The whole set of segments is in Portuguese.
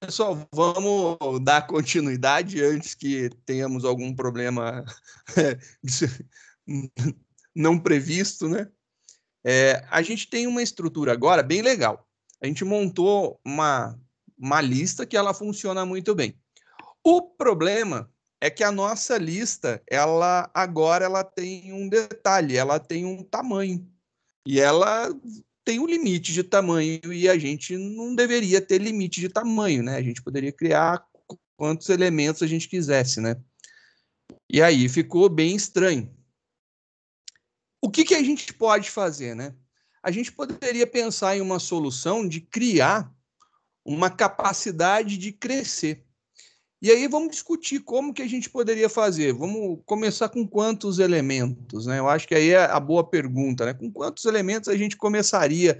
Pessoal, vamos dar continuidade antes que tenhamos algum problema não previsto, né? É, a gente tem uma estrutura agora bem legal. A gente montou uma, uma lista que ela funciona muito bem. O problema é que a nossa lista, ela agora ela tem um detalhe, ela tem um tamanho. E ela tem um limite de tamanho e a gente não deveria ter limite de tamanho, né? A gente poderia criar quantos elementos a gente quisesse, né? E aí ficou bem estranho. O que, que a gente pode fazer, né? A gente poderia pensar em uma solução de criar uma capacidade de crescer. E aí vamos discutir como que a gente poderia fazer. Vamos começar com quantos elementos, né? Eu acho que aí é a boa pergunta, né? Com quantos elementos a gente começaria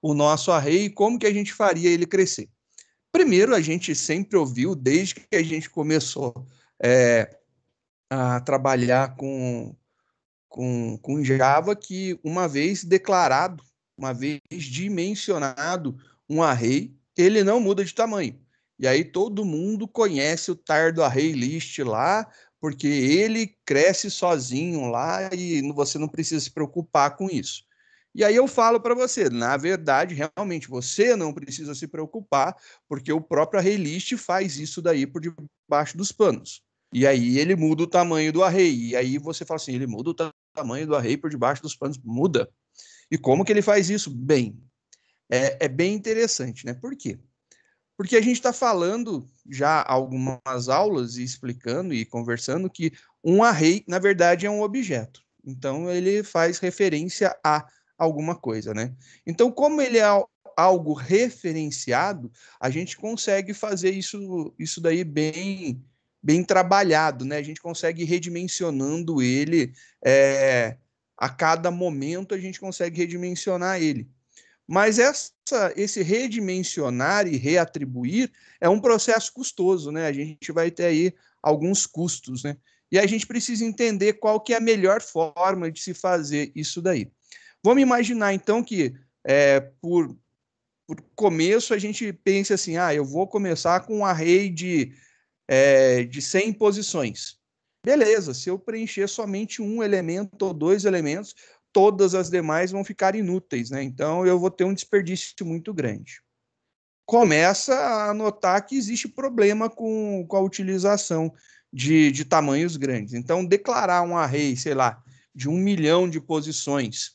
o nosso array e como que a gente faria ele crescer? Primeiro, a gente sempre ouviu, desde que a gente começou é, a trabalhar com, com, com Java, que uma vez declarado, uma vez dimensionado um array, ele não muda de tamanho. E aí todo mundo conhece o Tardo Array List lá, porque ele cresce sozinho lá e você não precisa se preocupar com isso. E aí eu falo para você, na verdade, realmente você não precisa se preocupar, porque o próprio array list faz isso daí por debaixo dos panos. E aí ele muda o tamanho do array. E aí você fala assim, ele muda o tamanho do array por debaixo dos panos, muda. E como que ele faz isso? Bem, é, é bem interessante, né? Por quê? Porque a gente está falando já algumas aulas e explicando e conversando que um array, na verdade, é um objeto. Então, ele faz referência a alguma coisa, né? Então, como ele é algo referenciado, a gente consegue fazer isso, isso daí bem, bem trabalhado, né? A gente consegue ir redimensionando ele é, a cada momento, a gente consegue redimensionar ele. Mas essa, esse redimensionar e reatribuir é um processo custoso, né? A gente vai ter aí alguns custos, né? E a gente precisa entender qual que é a melhor forma de se fazer isso daí. Vamos imaginar, então, que é, por, por começo a gente pense assim, ah, eu vou começar com um array de, é, de 100 posições. Beleza, se eu preencher somente um elemento ou dois elementos, todas as demais vão ficar inúteis, né? Então eu vou ter um desperdício muito grande. Começa a notar que existe problema com, com a utilização de, de tamanhos grandes. Então, declarar um array, sei lá, de um milhão de posições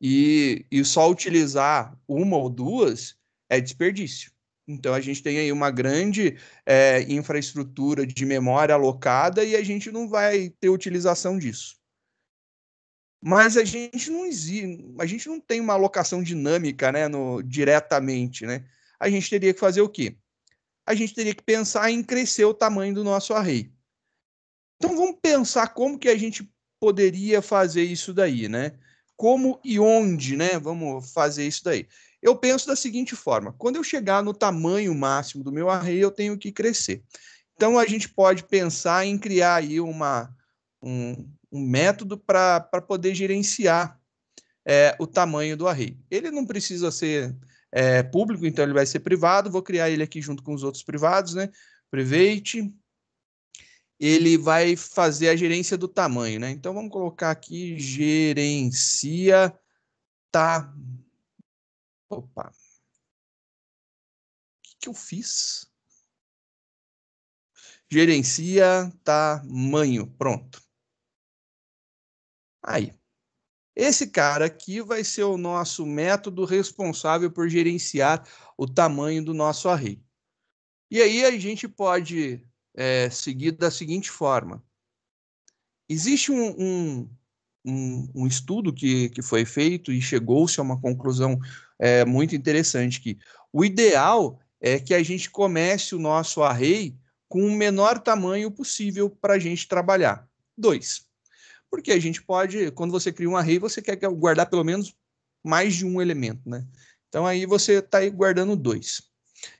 e, e só utilizar uma ou duas é desperdício. Então, a gente tem aí uma grande é, infraestrutura de memória alocada e a gente não vai ter utilização disso mas a gente não a gente não tem uma alocação dinâmica né, no, diretamente. Né? A gente teria que fazer o quê? A gente teria que pensar em crescer o tamanho do nosso array. Então vamos pensar como que a gente poderia fazer isso daí, né? Como e onde, né? Vamos fazer isso daí. Eu penso da seguinte forma: quando eu chegar no tamanho máximo do meu array, eu tenho que crescer. Então a gente pode pensar em criar aí uma, um, um método para poder gerenciar é, o tamanho do array. Ele não precisa ser é, público, então ele vai ser privado. Vou criar ele aqui junto com os outros privados, né? Private. Ele vai fazer a gerência do tamanho, né? Então vamos colocar aqui gerencia tá. Opa. O que, que eu fiz? Gerencia tamanho. Pronto. Aí. Esse cara aqui vai ser o nosso método responsável por gerenciar o tamanho do nosso array. E aí a gente pode é, seguir da seguinte forma. Existe um, um, um, um estudo que, que foi feito e chegou-se a uma conclusão é, muito interessante, que o ideal é que a gente comece o nosso array com o menor tamanho possível para a gente trabalhar. Dois porque a gente pode, quando você cria um array, você quer guardar pelo menos mais de um elemento, né? Então aí você está guardando dois.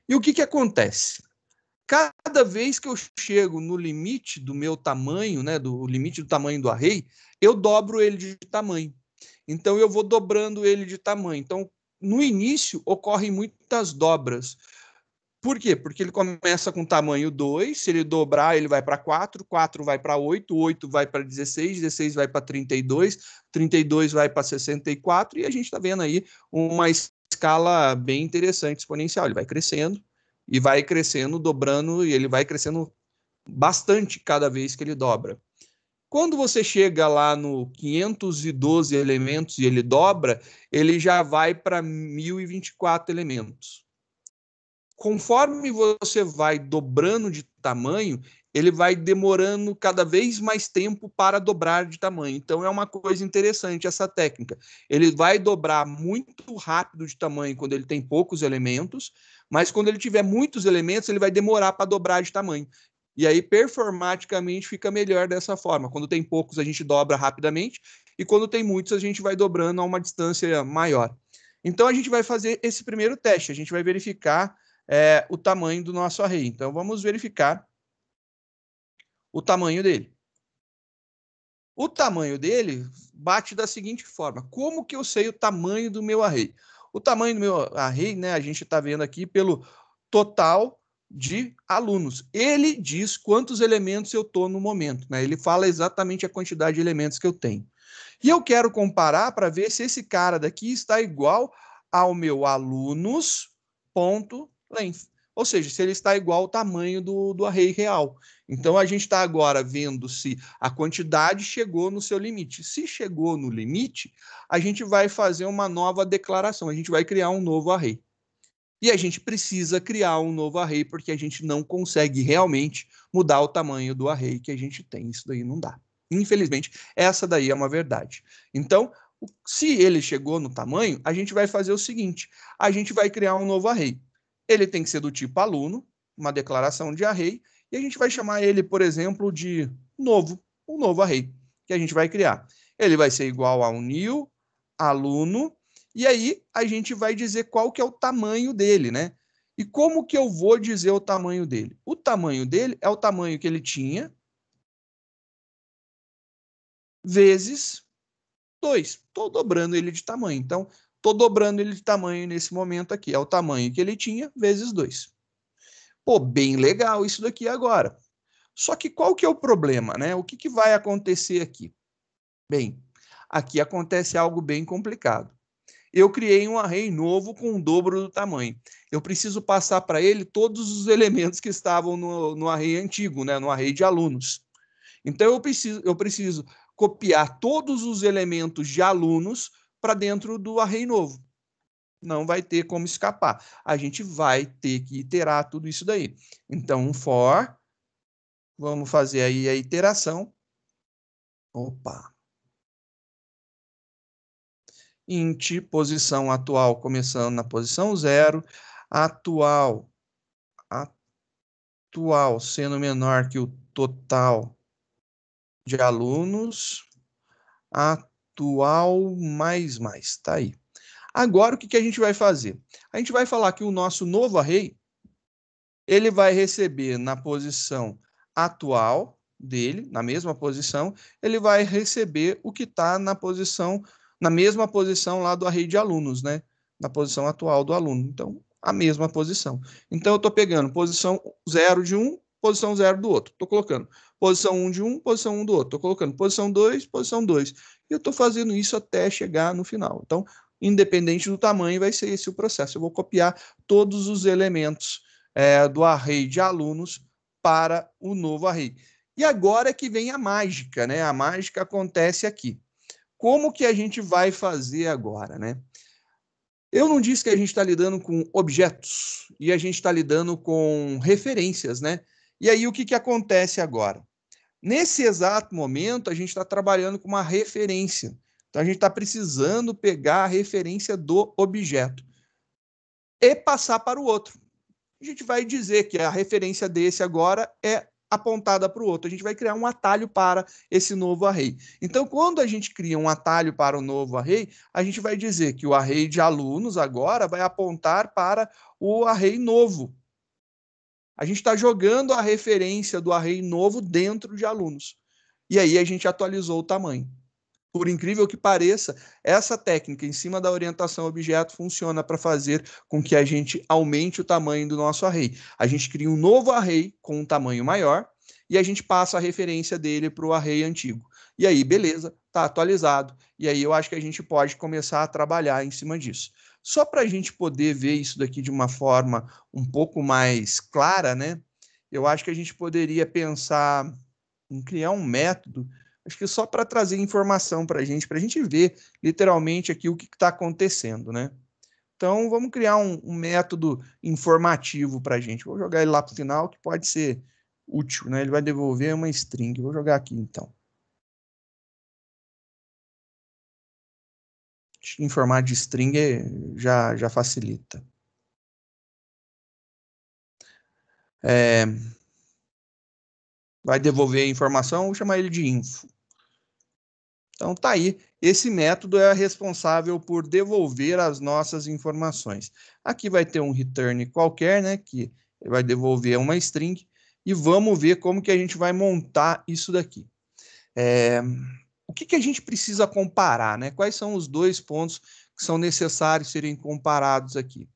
E o que, que acontece? Cada vez que eu chego no limite do meu tamanho, né, do limite do tamanho do array, eu dobro ele de tamanho. Então eu vou dobrando ele de tamanho. Então no início ocorrem muitas dobras, por quê? Porque ele começa com tamanho 2, se ele dobrar, ele vai para 4, 4 vai para 8, 8 vai para 16, 16 vai para 32, 32 vai para 64, e a gente está vendo aí uma escala bem interessante exponencial. Ele vai crescendo e vai crescendo, dobrando, e ele vai crescendo bastante cada vez que ele dobra. Quando você chega lá no 512 elementos e ele dobra, ele já vai para 1024 elementos conforme você vai dobrando de tamanho, ele vai demorando cada vez mais tempo para dobrar de tamanho. Então é uma coisa interessante essa técnica. Ele vai dobrar muito rápido de tamanho quando ele tem poucos elementos, mas quando ele tiver muitos elementos, ele vai demorar para dobrar de tamanho. E aí performaticamente fica melhor dessa forma. Quando tem poucos, a gente dobra rapidamente, e quando tem muitos, a gente vai dobrando a uma distância maior. Então a gente vai fazer esse primeiro teste, a gente vai verificar é, o tamanho do nosso array. Então, vamos verificar o tamanho dele. O tamanho dele bate da seguinte forma. Como que eu sei o tamanho do meu array? O tamanho do meu array, né, a gente está vendo aqui pelo total de alunos. Ele diz quantos elementos eu estou no momento. Né? Ele fala exatamente a quantidade de elementos que eu tenho. E eu quero comparar para ver se esse cara daqui está igual ao meu alunos ponto length. Ou seja, se ele está igual ao tamanho do, do array real. Então a gente está agora vendo se a quantidade chegou no seu limite. Se chegou no limite, a gente vai fazer uma nova declaração, a gente vai criar um novo array. E a gente precisa criar um novo array, porque a gente não consegue realmente mudar o tamanho do array que a gente tem. Isso daí não dá. Infelizmente, essa daí é uma verdade. Então, se ele chegou no tamanho, a gente vai fazer o seguinte: a gente vai criar um novo array. Ele tem que ser do tipo aluno, uma declaração de array, e a gente vai chamar ele, por exemplo, de novo, um novo array que a gente vai criar. Ele vai ser igual a um new aluno, e aí a gente vai dizer qual que é o tamanho dele, né? E como que eu vou dizer o tamanho dele? O tamanho dele é o tamanho que ele tinha vezes 2. Estou dobrando ele de tamanho. Então, Estou dobrando ele de tamanho nesse momento aqui. É o tamanho que ele tinha vezes 2. Pô, bem legal isso daqui agora. Só que qual que é o problema, né? O que, que vai acontecer aqui? Bem, aqui acontece algo bem complicado. Eu criei um array novo com o dobro do tamanho. Eu preciso passar para ele todos os elementos que estavam no, no array antigo, né? no array de alunos. Então, eu preciso, eu preciso copiar todos os elementos de alunos para dentro do array novo. Não vai ter como escapar. A gente vai ter que iterar tudo isso daí. Então, um for, vamos fazer aí a iteração. Opa! Int, posição atual, começando na posição zero, atual, atual sendo menor que o total de alunos, atual atual mais mais, tá aí. Agora o que, que a gente vai fazer? A gente vai falar que o nosso novo array ele vai receber na posição atual dele, na mesma posição, ele vai receber o que está na posição, na mesma posição lá do array de alunos, né? Na posição atual do aluno. Então, a mesma posição. Então, eu estou pegando posição 0 de um, posição 0 do outro. Estou colocando posição 1 um de um, posição 1 um do outro. Estou colocando posição 2, posição 2 e eu estou fazendo isso até chegar no final. Então, independente do tamanho, vai ser esse o processo. Eu vou copiar todos os elementos é, do array de alunos para o novo array. E agora é que vem a mágica, né? A mágica acontece aqui. Como que a gente vai fazer agora, né? Eu não disse que a gente está lidando com objetos e a gente está lidando com referências, né? E aí o que, que acontece agora? Nesse exato momento, a gente está trabalhando com uma referência. Então, a gente está precisando pegar a referência do objeto e passar para o outro. A gente vai dizer que a referência desse agora é apontada para o outro. A gente vai criar um atalho para esse novo array. Então, quando a gente cria um atalho para o novo array, a gente vai dizer que o array de alunos agora vai apontar para o array novo, a gente está jogando a referência do array novo dentro de alunos. E aí a gente atualizou o tamanho. Por incrível que pareça, essa técnica em cima da orientação objeto funciona para fazer com que a gente aumente o tamanho do nosso array. A gente cria um novo array com um tamanho maior e a gente passa a referência dele para o array antigo. E aí, beleza, está atualizado. E aí eu acho que a gente pode começar a trabalhar em cima disso. Só para a gente poder ver isso daqui de uma forma um pouco mais clara, né? Eu acho que a gente poderia pensar em criar um método, acho que só para trazer informação para a gente, para a gente ver literalmente aqui o que está acontecendo, né? Então, vamos criar um, um método informativo para a gente. Vou jogar ele lá para o final, que pode ser útil, né? Ele vai devolver uma string. Vou jogar aqui, então. em formato de string é, já, já facilita. É, vai devolver a informação, vou chamar ele de info. Então tá aí, esse método é responsável por devolver as nossas informações. Aqui vai ter um return qualquer, né, que vai devolver uma string, e vamos ver como que a gente vai montar isso daqui. É, o que, que a gente precisa comparar, né? Quais são os dois pontos que são necessários serem comparados aqui?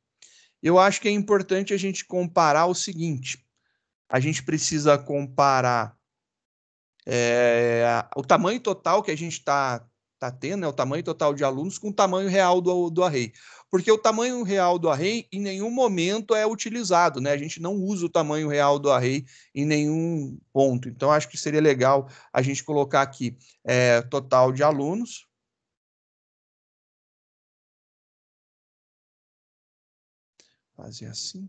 Eu acho que é importante a gente comparar o seguinte: a gente precisa comparar é, o tamanho total que a gente está tá tendo, né, o tamanho total de alunos, com o tamanho real do, do array porque o tamanho real do array em nenhum momento é utilizado, né? A gente não usa o tamanho real do array em nenhum ponto. Então, acho que seria legal a gente colocar aqui é, total de alunos. Fazer assim.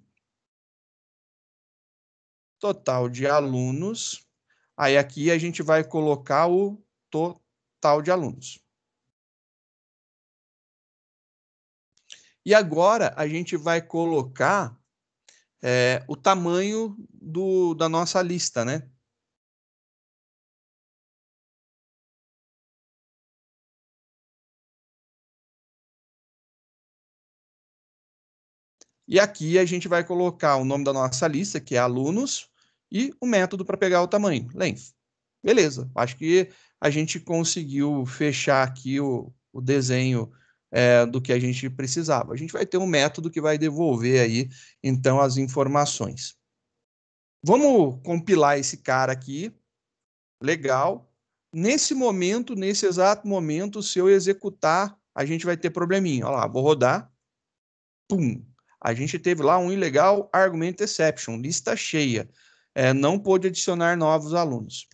Total de alunos. Aí aqui a gente vai colocar o total de alunos. E agora a gente vai colocar é, o tamanho do, da nossa lista, né? E aqui a gente vai colocar o nome da nossa lista, que é alunos, e o método para pegar o tamanho, length. Beleza, acho que a gente conseguiu fechar aqui o, o desenho é, do que a gente precisava. A gente vai ter um método que vai devolver aí, então, as informações. Vamos compilar esse cara aqui. Legal. Nesse momento, nesse exato momento, se eu executar, a gente vai ter probleminha. Olha lá, vou rodar. Pum. A gente teve lá um ilegal argument exception, lista cheia. É, não pôde adicionar novos alunos.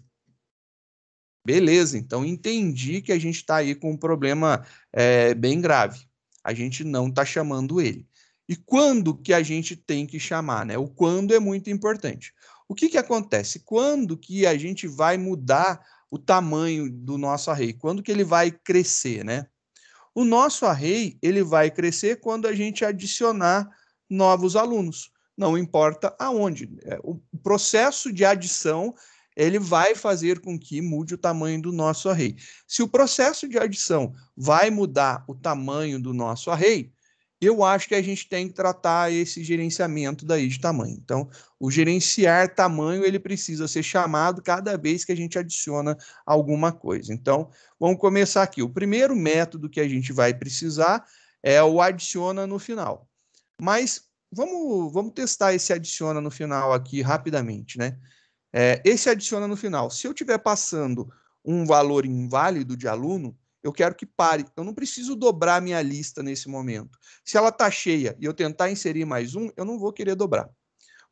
Beleza, então entendi que a gente está aí com um problema é, bem grave. A gente não está chamando ele. E quando que a gente tem que chamar, né? O quando é muito importante. O que, que acontece? Quando que a gente vai mudar o tamanho do nosso array? Quando que ele vai crescer, né? O nosso array ele vai crescer quando a gente adicionar novos alunos, não importa aonde. É, o processo de adição ele vai fazer com que mude o tamanho do nosso array. Se o processo de adição vai mudar o tamanho do nosso array, eu acho que a gente tem que tratar esse gerenciamento daí de tamanho. Então, o gerenciar tamanho, ele precisa ser chamado cada vez que a gente adiciona alguma coisa. Então, vamos começar aqui. O primeiro método que a gente vai precisar é o adiciona no final. Mas vamos, vamos testar esse adiciona no final aqui rapidamente, né? É, esse adiciona no final. Se eu estiver passando um valor inválido de aluno, eu quero que pare. Eu não preciso dobrar minha lista nesse momento. Se ela está cheia e eu tentar inserir mais um, eu não vou querer dobrar.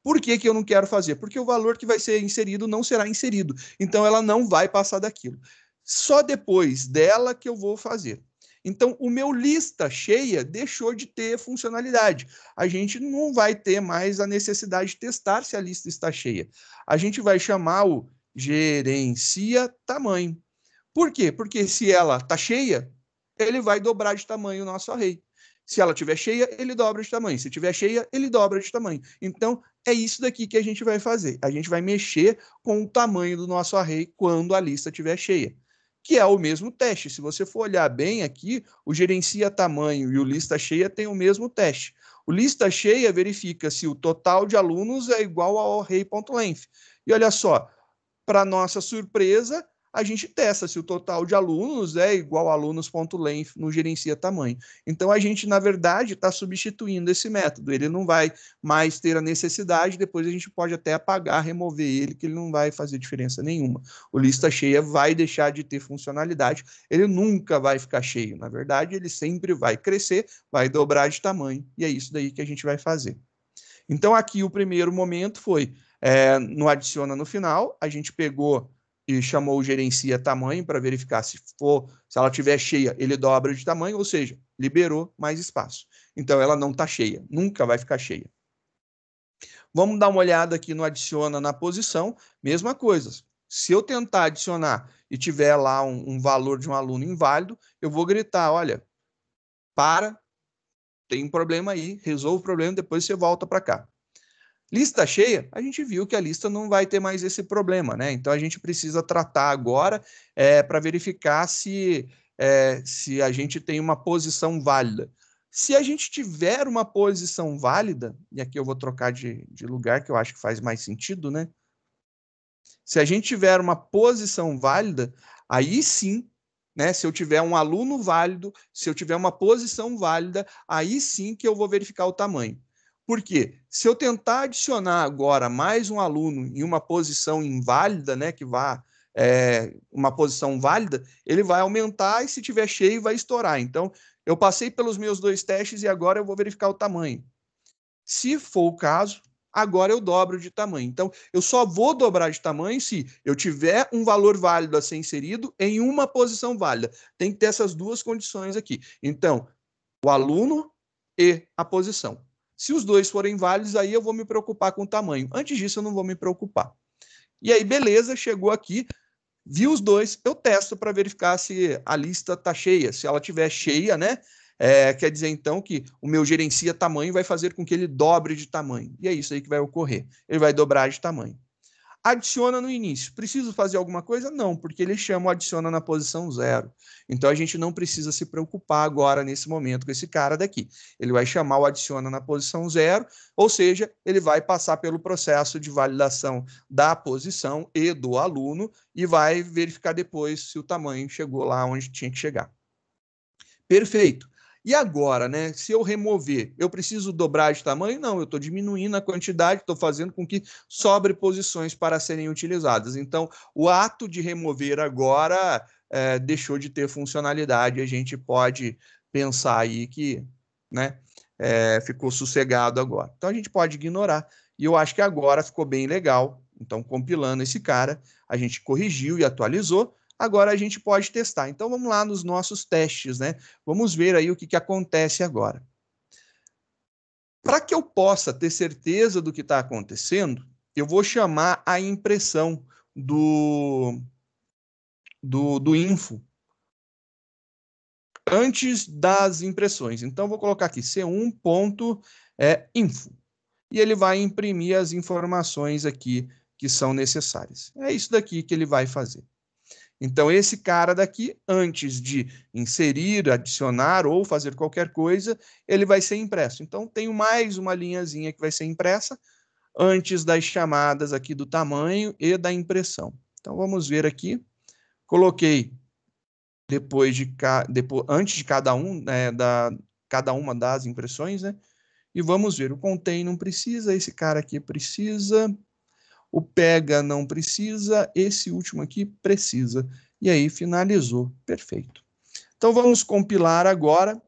Por que, que eu não quero fazer? Porque o valor que vai ser inserido não será inserido. Então ela não vai passar daquilo. Só depois dela que eu vou fazer. Então, o meu lista cheia deixou de ter funcionalidade. A gente não vai ter mais a necessidade de testar se a lista está cheia. A gente vai chamar o gerencia tamanho. Por quê? Porque se ela está cheia, ele vai dobrar de tamanho o nosso array. Se ela tiver cheia, ele dobra de tamanho. Se tiver cheia, ele dobra de tamanho. Então, é isso daqui que a gente vai fazer. A gente vai mexer com o tamanho do nosso array quando a lista estiver cheia que é o mesmo teste. Se você for olhar bem aqui, o gerencia tamanho e o lista cheia tem o mesmo teste. O lista cheia verifica se o total de alunos é igual ao rei.length. E olha só, para nossa surpresa, a gente testa se o total de alunos é igual a alunos.length no gerencia tamanho. Então, a gente, na verdade, está substituindo esse método. Ele não vai mais ter a necessidade, depois a gente pode até apagar, remover ele, que ele não vai fazer diferença nenhuma. O lista cheia vai deixar de ter funcionalidade, ele nunca vai ficar cheio. Na verdade, ele sempre vai crescer, vai dobrar de tamanho, e é isso daí que a gente vai fazer. Então, aqui o primeiro momento foi, é, no adiciona no final, a gente pegou e chamou o gerencia tamanho para verificar se for, se ela tiver cheia, ele dobra de tamanho, ou seja, liberou mais espaço. Então ela não está cheia, nunca vai ficar cheia. Vamos dar uma olhada aqui no adiciona na posição, mesma coisa. Se eu tentar adicionar e tiver lá um, um valor de um aluno inválido, eu vou gritar, olha, para, tem um problema aí, resolve o problema, depois você volta para cá. Lista cheia, a gente viu que a lista não vai ter mais esse problema, né? Então a gente precisa tratar agora é, para verificar se, é, se a gente tem uma posição válida. Se a gente tiver uma posição válida, e aqui eu vou trocar de, de lugar que eu acho que faz mais sentido, né? Se a gente tiver uma posição válida, aí sim né? Se eu tiver um aluno válido, se eu tiver uma posição válida, aí sim que eu vou verificar o tamanho. Porque se eu tentar adicionar agora mais um aluno em uma posição inválida, né, que vá é, uma posição válida, ele vai aumentar e se tiver cheio vai estourar. Então, eu passei pelos meus dois testes e agora eu vou verificar o tamanho. Se for o caso, agora eu dobro de tamanho. Então, eu só vou dobrar de tamanho se eu tiver um valor válido a ser inserido em uma posição válida. Tem que ter essas duas condições aqui. Então, o aluno e a posição. Se os dois forem válidos, aí eu vou me preocupar com o tamanho. Antes disso, eu não vou me preocupar. E aí, beleza, chegou aqui, vi os dois, eu testo para verificar se a lista está cheia. Se ela tiver cheia, né? É, quer dizer então que o meu gerencia tamanho vai fazer com que ele dobre de tamanho. E é isso aí que vai ocorrer. Ele vai dobrar de tamanho adiciona no início. Preciso fazer alguma coisa? Não, porque ele chama o adiciona na posição zero. Então a gente não precisa se preocupar agora, nesse momento, com esse cara daqui. Ele vai chamar o adiciona na posição zero, ou seja, ele vai passar pelo processo de validação da posição e do aluno e vai verificar depois se o tamanho chegou lá onde tinha que chegar. Perfeito. E agora, né? Se eu remover, eu preciso dobrar de tamanho? Não, eu estou diminuindo a quantidade, estou fazendo com que sobre posições para serem utilizadas. Então, o ato de remover agora é, deixou de ter funcionalidade. A gente pode pensar aí que, né? É, ficou sossegado agora. Então a gente pode ignorar. E eu acho que agora ficou bem legal. Então, compilando esse cara, a gente corrigiu e atualizou agora a gente pode testar. Então vamos lá nos nossos testes, né? Vamos ver aí o que, que acontece agora. Para que eu possa ter certeza do que está acontecendo, eu vou chamar a impressão do, do, do info antes das impressões. Então vou colocar aqui c1.info é, e ele vai imprimir as informações aqui que são necessárias. É isso daqui que ele vai fazer. Então, esse cara daqui, antes de inserir, adicionar ou fazer qualquer coisa, ele vai ser impresso. Então, tenho mais uma linhazinha que vai ser impressa antes das chamadas aqui do tamanho e da impressão. Então, vamos ver aqui. Coloquei depois de ca... depois, antes de cada um né, da cada uma das impressões, né? E vamos ver. O contain não precisa, esse cara aqui precisa. O pega não precisa, esse último aqui precisa. E aí finalizou, perfeito. Então vamos compilar agora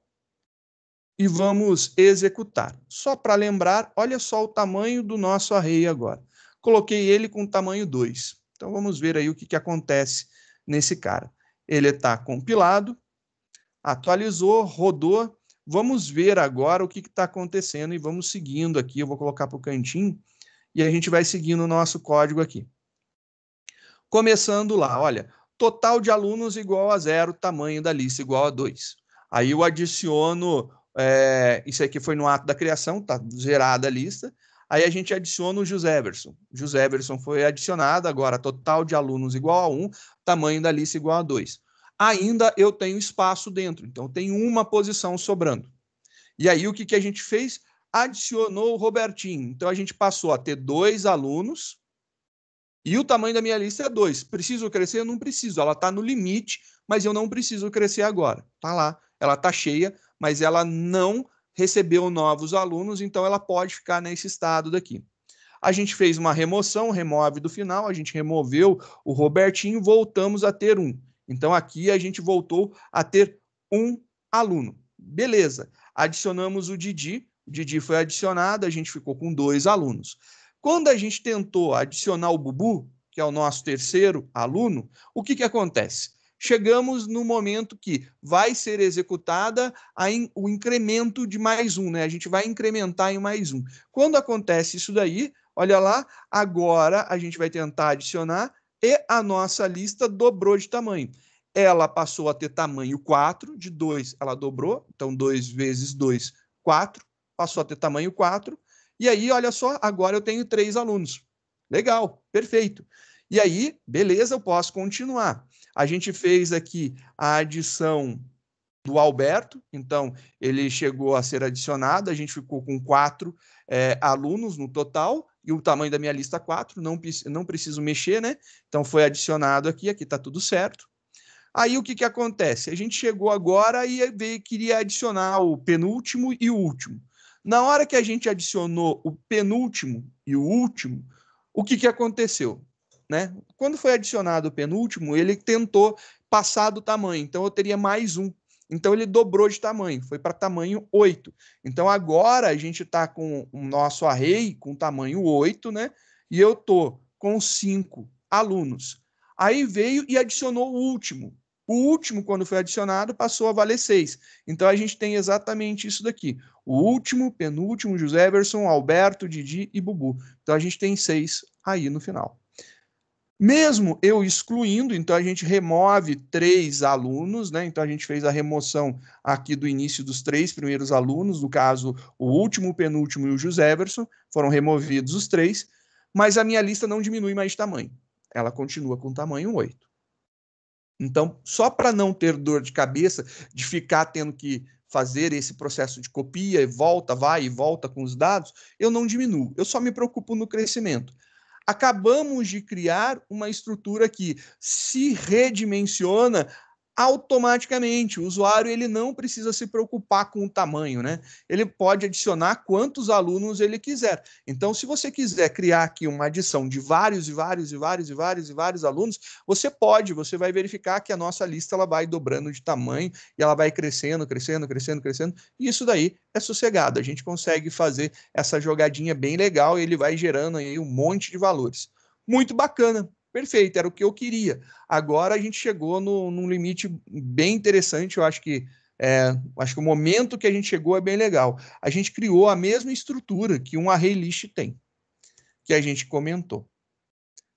e vamos executar. Só para lembrar, olha só o tamanho do nosso array agora. Coloquei ele com tamanho 2. Então vamos ver aí o que, que acontece nesse cara. Ele está compilado, atualizou, rodou. Vamos ver agora o que está acontecendo e vamos seguindo aqui. Eu vou colocar para o cantinho e a gente vai seguindo o nosso código aqui. Começando lá, olha, total de alunos igual a zero, tamanho da lista igual a 2. Aí eu adiciono, é, isso aqui foi no ato da criação, tá zerada a lista, aí a gente adiciona o José José Everson foi adicionado, agora total de alunos igual a 1, um, tamanho da lista igual a 2. Ainda eu tenho espaço dentro, então tem uma posição sobrando. E aí o que, que a gente fez? adicionou o Robertinho. Então a gente passou a ter dois alunos e o tamanho da minha lista é dois. Preciso crescer? Eu não preciso. Ela está no limite, mas eu não preciso crescer agora. Tá lá. Ela está cheia, mas ela não recebeu novos alunos, então ela pode ficar nesse estado daqui. A gente fez uma remoção, remove do final, a gente removeu o Robertinho, voltamos a ter um. Então aqui a gente voltou a ter um aluno. Beleza. Adicionamos o Didi, Didi foi adicionado, a gente ficou com dois alunos. Quando a gente tentou adicionar o Bubu, que é o nosso terceiro aluno, o que, que acontece? Chegamos no momento que vai ser executada in, o incremento de mais um, né? A gente vai incrementar em mais um. Quando acontece isso daí, olha lá, agora a gente vai tentar adicionar e a nossa lista dobrou de tamanho. Ela passou a ter tamanho 4, de 2 ela dobrou, então 2 vezes 2, 4 passou a ter tamanho 4, e aí, olha só, agora eu tenho três alunos. Legal, perfeito. E aí, beleza, eu posso continuar. A gente fez aqui a adição do Alberto, então ele chegou a ser adicionado, a gente ficou com quatro é, alunos no total, e o tamanho da minha lista 4, não, não preciso mexer, né? Então foi adicionado aqui, aqui está tudo certo. Aí o que, que acontece? A gente chegou agora e veio, queria adicionar o penúltimo e o último. Na hora que a gente adicionou o penúltimo e o último, o que, que aconteceu? Né? Quando foi adicionado o penúltimo, ele tentou passar do tamanho, então eu teria mais um. Então ele dobrou de tamanho, foi para tamanho 8. Então agora a gente está com o nosso array com tamanho 8, né? E eu tô com 5 alunos. Aí veio e adicionou o último. O último, quando foi adicionado, passou a valer 6. Então a gente tem exatamente isso daqui. O último, penúltimo, José Everson, Alberto, Didi e Bubu. Então a gente tem 6 aí no final. Mesmo eu excluindo, então a gente remove três alunos, né? Então a gente fez a remoção aqui do início dos três primeiros alunos, no caso, o último, o penúltimo e o José Everson, foram removidos os três, mas a minha lista não diminui mais de tamanho. Ela continua com tamanho 8. Então, só para não ter dor de cabeça de ficar tendo que fazer esse processo de copia e volta, vai e volta com os dados, eu não diminuo, eu só me preocupo no crescimento. Acabamos de criar uma estrutura que se redimensiona automaticamente. O usuário ele não precisa se preocupar com o tamanho, né? Ele pode adicionar quantos alunos ele quiser. Então, se você quiser criar aqui uma adição de vários e vários e vários e vários e vários alunos, você pode, você vai verificar que a nossa lista ela vai dobrando de tamanho e ela vai crescendo, crescendo, crescendo, crescendo. E isso daí é sossegado. A gente consegue fazer essa jogadinha bem legal e ele vai gerando aí um monte de valores. Muito bacana perfeito, era o que eu queria. Agora a gente chegou no, num limite bem interessante, eu acho que é, acho que o momento que a gente chegou é bem legal. A gente criou a mesma estrutura que um array list tem, que a gente comentou.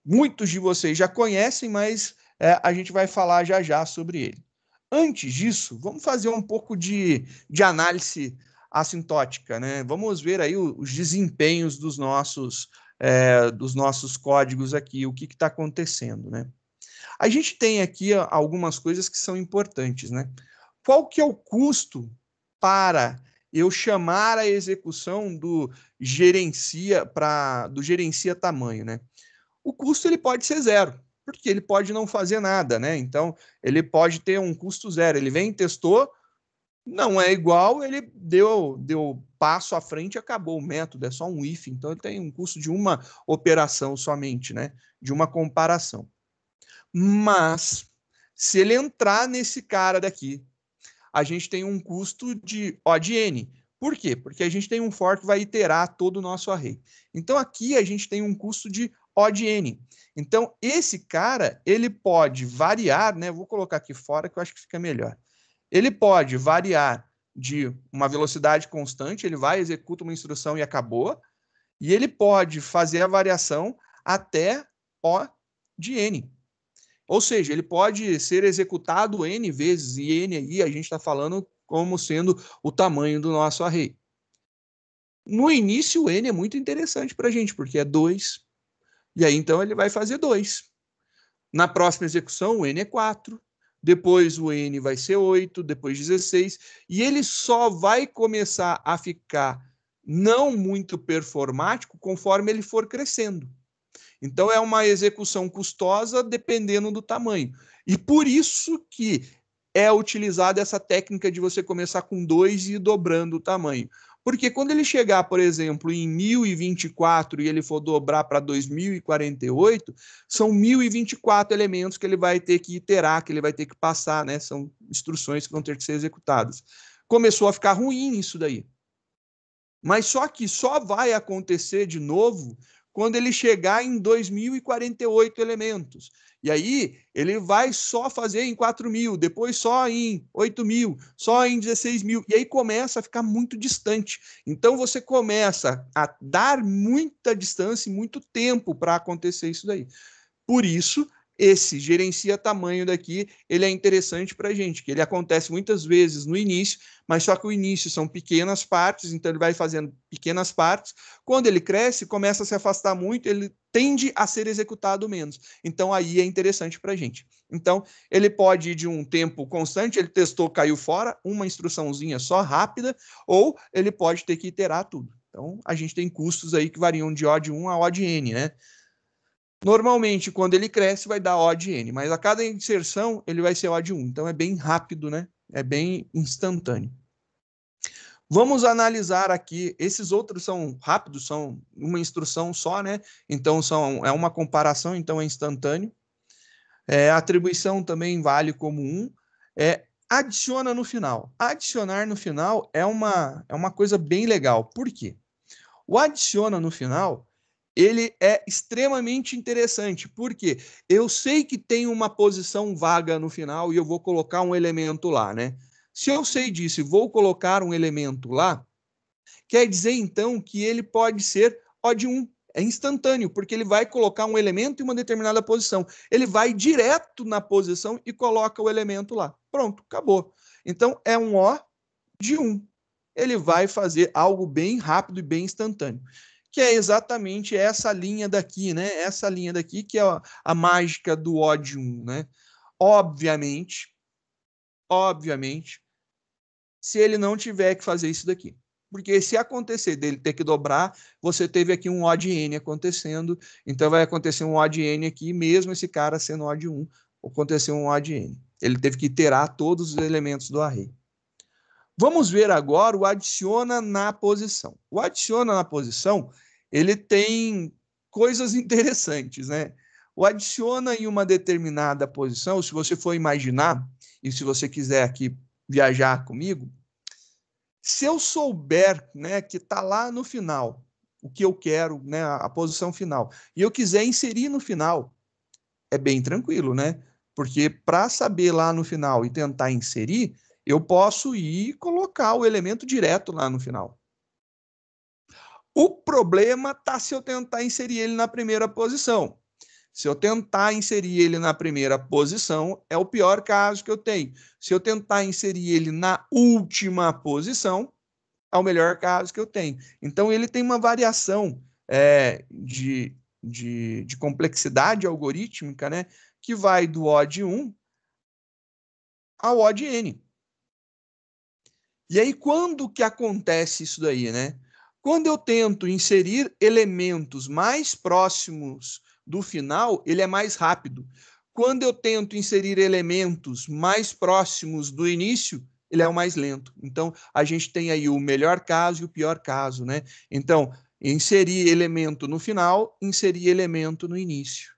Muitos de vocês já conhecem, mas é, a gente vai falar já já sobre ele. Antes disso, vamos fazer um pouco de, de análise assintótica, né? Vamos ver aí os desempenhos dos nossos é, dos nossos códigos aqui, o que está acontecendo, né? A gente tem aqui algumas coisas que são importantes, né? Qual que é o custo para eu chamar a execução do gerencia para do gerencia tamanho, né? O custo ele pode ser zero, porque ele pode não fazer nada, né? Então ele pode ter um custo zero. Ele vem testou, não é igual, ele deu, deu passo à frente e acabou o método, é só um if, então ele tem um custo de uma operação somente, né? De uma comparação. Mas, se ele entrar nesse cara daqui, a gente tem um custo de O de N. Por quê? Porque a gente tem um for que vai iterar todo o nosso array. Então, aqui a gente tem um custo de O de N. Então, esse cara, ele pode variar, né? Vou colocar aqui fora que eu acho que fica melhor ele pode variar de uma velocidade constante, ele vai, executa uma instrução e acabou. E ele pode fazer a variação até O de N. Ou seja, ele pode ser executado N vezes, e N aí a gente está falando como sendo o tamanho do nosso array. No início, o N é muito interessante para a gente, porque é 2. E aí, então, ele vai fazer 2. Na próxima execução, o N é 4 depois o N vai ser 8, depois 16, e ele só vai começar a ficar não muito performático conforme ele for crescendo. Então é uma execução custosa dependendo do tamanho. E por isso que é utilizada essa técnica de você começar com dois e ir dobrando o tamanho. Porque quando ele chegar, por exemplo, em 1024 e ele for dobrar para 2048, são 1024 elementos que ele vai ter que iterar, que ele vai ter que passar, né? São instruções que vão ter que ser executadas. Começou a ficar ruim isso daí. Mas só que só vai acontecer de novo quando ele chegar em 2048 elementos. E aí ele vai só fazer em 4 mil, depois só em 8 mil, só em 16 mil. E aí começa a ficar muito distante. Então você começa a dar muita distância e muito tempo para acontecer isso daí. Por isso, esse gerencia tamanho daqui, ele é interessante para a gente, que ele acontece muitas vezes no início, mas só que o início são pequenas partes, então ele vai fazendo pequenas partes. Quando ele cresce, começa a se afastar muito, ele tende a ser executado menos. Então aí é interessante para a gente. Então ele pode ir de um tempo constante, ele testou, caiu fora, uma instruçãozinha só rápida, ou ele pode ter que iterar tudo. Então a gente tem custos aí que variam de O de 1 a O de N, né? Normalmente, quando ele cresce, vai dar odd n, mas a cada inserção ele vai ser odd 1. Então é bem rápido, né? É bem instantâneo. Vamos analisar aqui, esses outros são rápidos, são uma instrução só, né? Então são, é uma comparação, então é instantâneo. É, atribuição também vale como 1. Um. É, adiciona no final. Adicionar no final é uma, é uma coisa bem legal. Por quê? O adiciona no final ele é extremamente interessante, porque eu sei que tem uma posição vaga no final e eu vou colocar um elemento lá, né? Se eu sei disso e vou colocar um elemento lá, quer dizer então que ele pode ser de 1 é instantâneo, porque ele vai colocar um elemento em uma determinada posição. Ele vai direto na posição e coloca o elemento lá. Pronto, acabou. Então é um O de 1. Ele vai fazer algo bem rápido e bem instantâneo que é exatamente essa linha daqui, né? Essa linha daqui que é a, mágica do ódium, né? Obviamente, obviamente, se ele não tiver que fazer isso daqui. Porque se acontecer dele ter que dobrar, você teve aqui um odd n acontecendo, então vai acontecer um odd n aqui, mesmo esse cara sendo odd 1, aconteceu um odd n. Ele teve que iterar todos os elementos do array. Vamos ver agora o adiciona na posição. O adiciona na posição, ele tem coisas interessantes, né? O adiciona em uma determinada posição, se você for imaginar, e se você quiser aqui viajar comigo, se eu souber, né, que está lá no final, o que eu quero, né, a posição final, e eu quiser inserir no final, é bem tranquilo, né? Porque para saber lá no final e tentar inserir, eu posso ir colocar o elemento direto lá no final. O problema está se eu tentar inserir ele na primeira posição. Se eu tentar inserir ele na primeira posição, é o pior caso que eu tenho. Se eu tentar inserir ele na última posição, é o melhor caso que eu tenho. Então, ele tem uma variação é, de, de, de, complexidade algorítmica, né? Que vai do od 1 ao odd n. E aí, quando que acontece isso daí, né? Quando eu tento inserir elementos mais próximos do final, ele é mais rápido. Quando eu tento inserir elementos mais próximos do início, ele é o mais lento. Então, a gente tem aí o melhor caso e o pior caso, né? Então, inserir elemento no final, inserir elemento no início.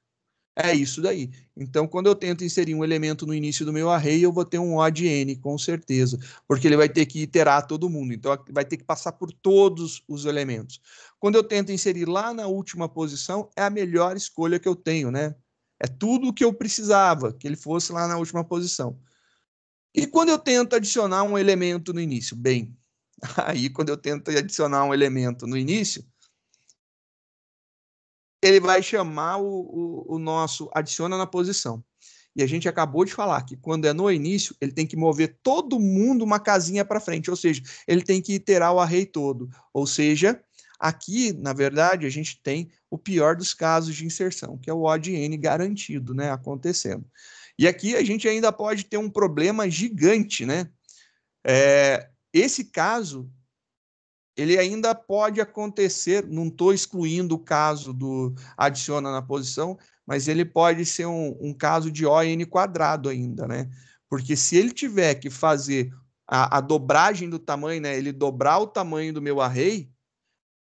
É isso daí. Então, quando eu tento inserir um elemento no início do meu array, eu vou ter um odd n, com certeza, porque ele vai ter que iterar todo mundo, então vai ter que passar por todos os elementos. Quando eu tento inserir lá na última posição, é a melhor escolha que eu tenho, né? É tudo o que eu precisava, que ele fosse lá na última posição. E quando eu tento adicionar um elemento no início? Bem, aí quando eu tento adicionar um elemento no início, ele vai chamar o, o, o, nosso adiciona na posição. E a gente acabou de falar que quando é no início, ele tem que mover todo mundo uma casinha para frente, ou seja, ele tem que iterar o array todo. Ou seja, aqui, na verdade, a gente tem o pior dos casos de inserção, que é o n garantido, né, acontecendo. E aqui a gente ainda pode ter um problema gigante, né? É, esse caso ele ainda pode acontecer, não estou excluindo o caso do adiciona na posição, mas ele pode ser um, um, caso de ON quadrado ainda, né? Porque se ele tiver que fazer a, a, dobragem do tamanho, né? Ele dobrar o tamanho do meu array,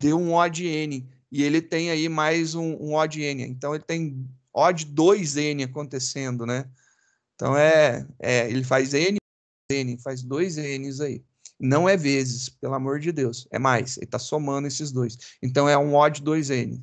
deu um odd n, e ele tem aí mais um, um odd n. Então ele tem odd 2n acontecendo, né? Então é, é ele faz n, n, faz dois n's aí. Não é vezes, pelo amor de Deus. É mais. Ele está somando esses dois. Então é um odd 2n.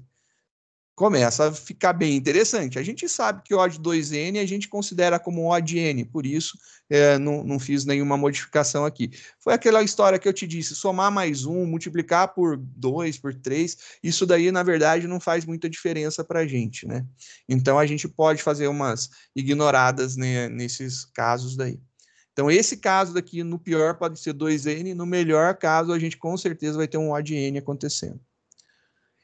Começa a ficar bem interessante. A gente sabe que o odd 2n a gente considera como odd n, por isso é, não, não fiz nenhuma modificação aqui. Foi aquela história que eu te disse: somar mais um, multiplicar por dois, por três, isso daí, na verdade, não faz muita diferença para a gente, né? Então a gente pode fazer umas ignoradas né, nesses casos daí. Então, esse caso daqui, no pior, pode ser 2N, no melhor caso, a gente com certeza vai ter um odd N acontecendo.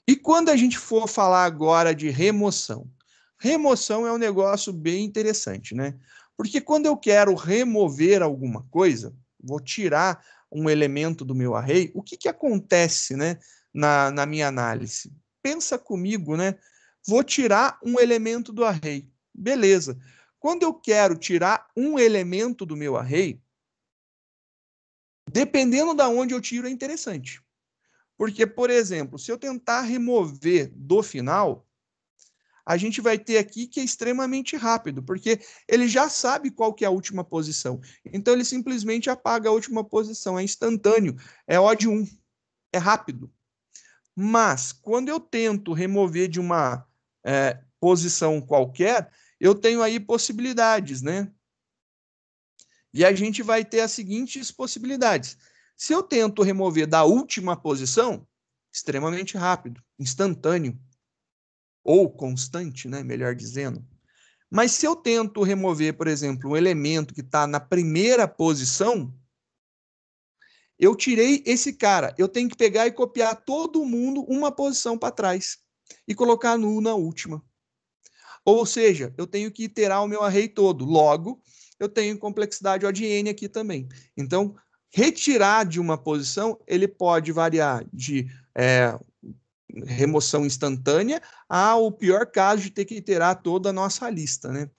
E quando a gente for falar agora de remoção? Remoção é um negócio bem interessante, né? Porque quando eu quero remover alguma coisa, vou tirar um elemento do meu array, o que, que acontece, né, na, na minha análise? Pensa comigo, né? Vou tirar um elemento do array. Beleza. Beleza quando eu quero tirar um elemento do meu array, dependendo da onde eu tiro é interessante. Porque, por exemplo, se eu tentar remover do final, a gente vai ter aqui que é extremamente rápido, porque ele já sabe qual que é a última posição. Então ele simplesmente apaga a última posição, é instantâneo, é O 1, é rápido. Mas quando eu tento remover de uma é, posição qualquer, eu tenho aí possibilidades, né? E a gente vai ter as seguintes possibilidades. Se eu tento remover da última posição, extremamente rápido, instantâneo, ou constante, né? melhor dizendo. Mas se eu tento remover, por exemplo, um elemento que está na primeira posição, eu tirei esse cara, eu tenho que pegar e copiar todo mundo uma posição para trás e colocar nulo na última. Ou seja, eu tenho que iterar o meu array todo. Logo, eu tenho complexidade odd n aqui também. Então, retirar de uma posição, ele pode variar de é, remoção instantânea a o pior caso de ter que iterar toda a nossa lista, né?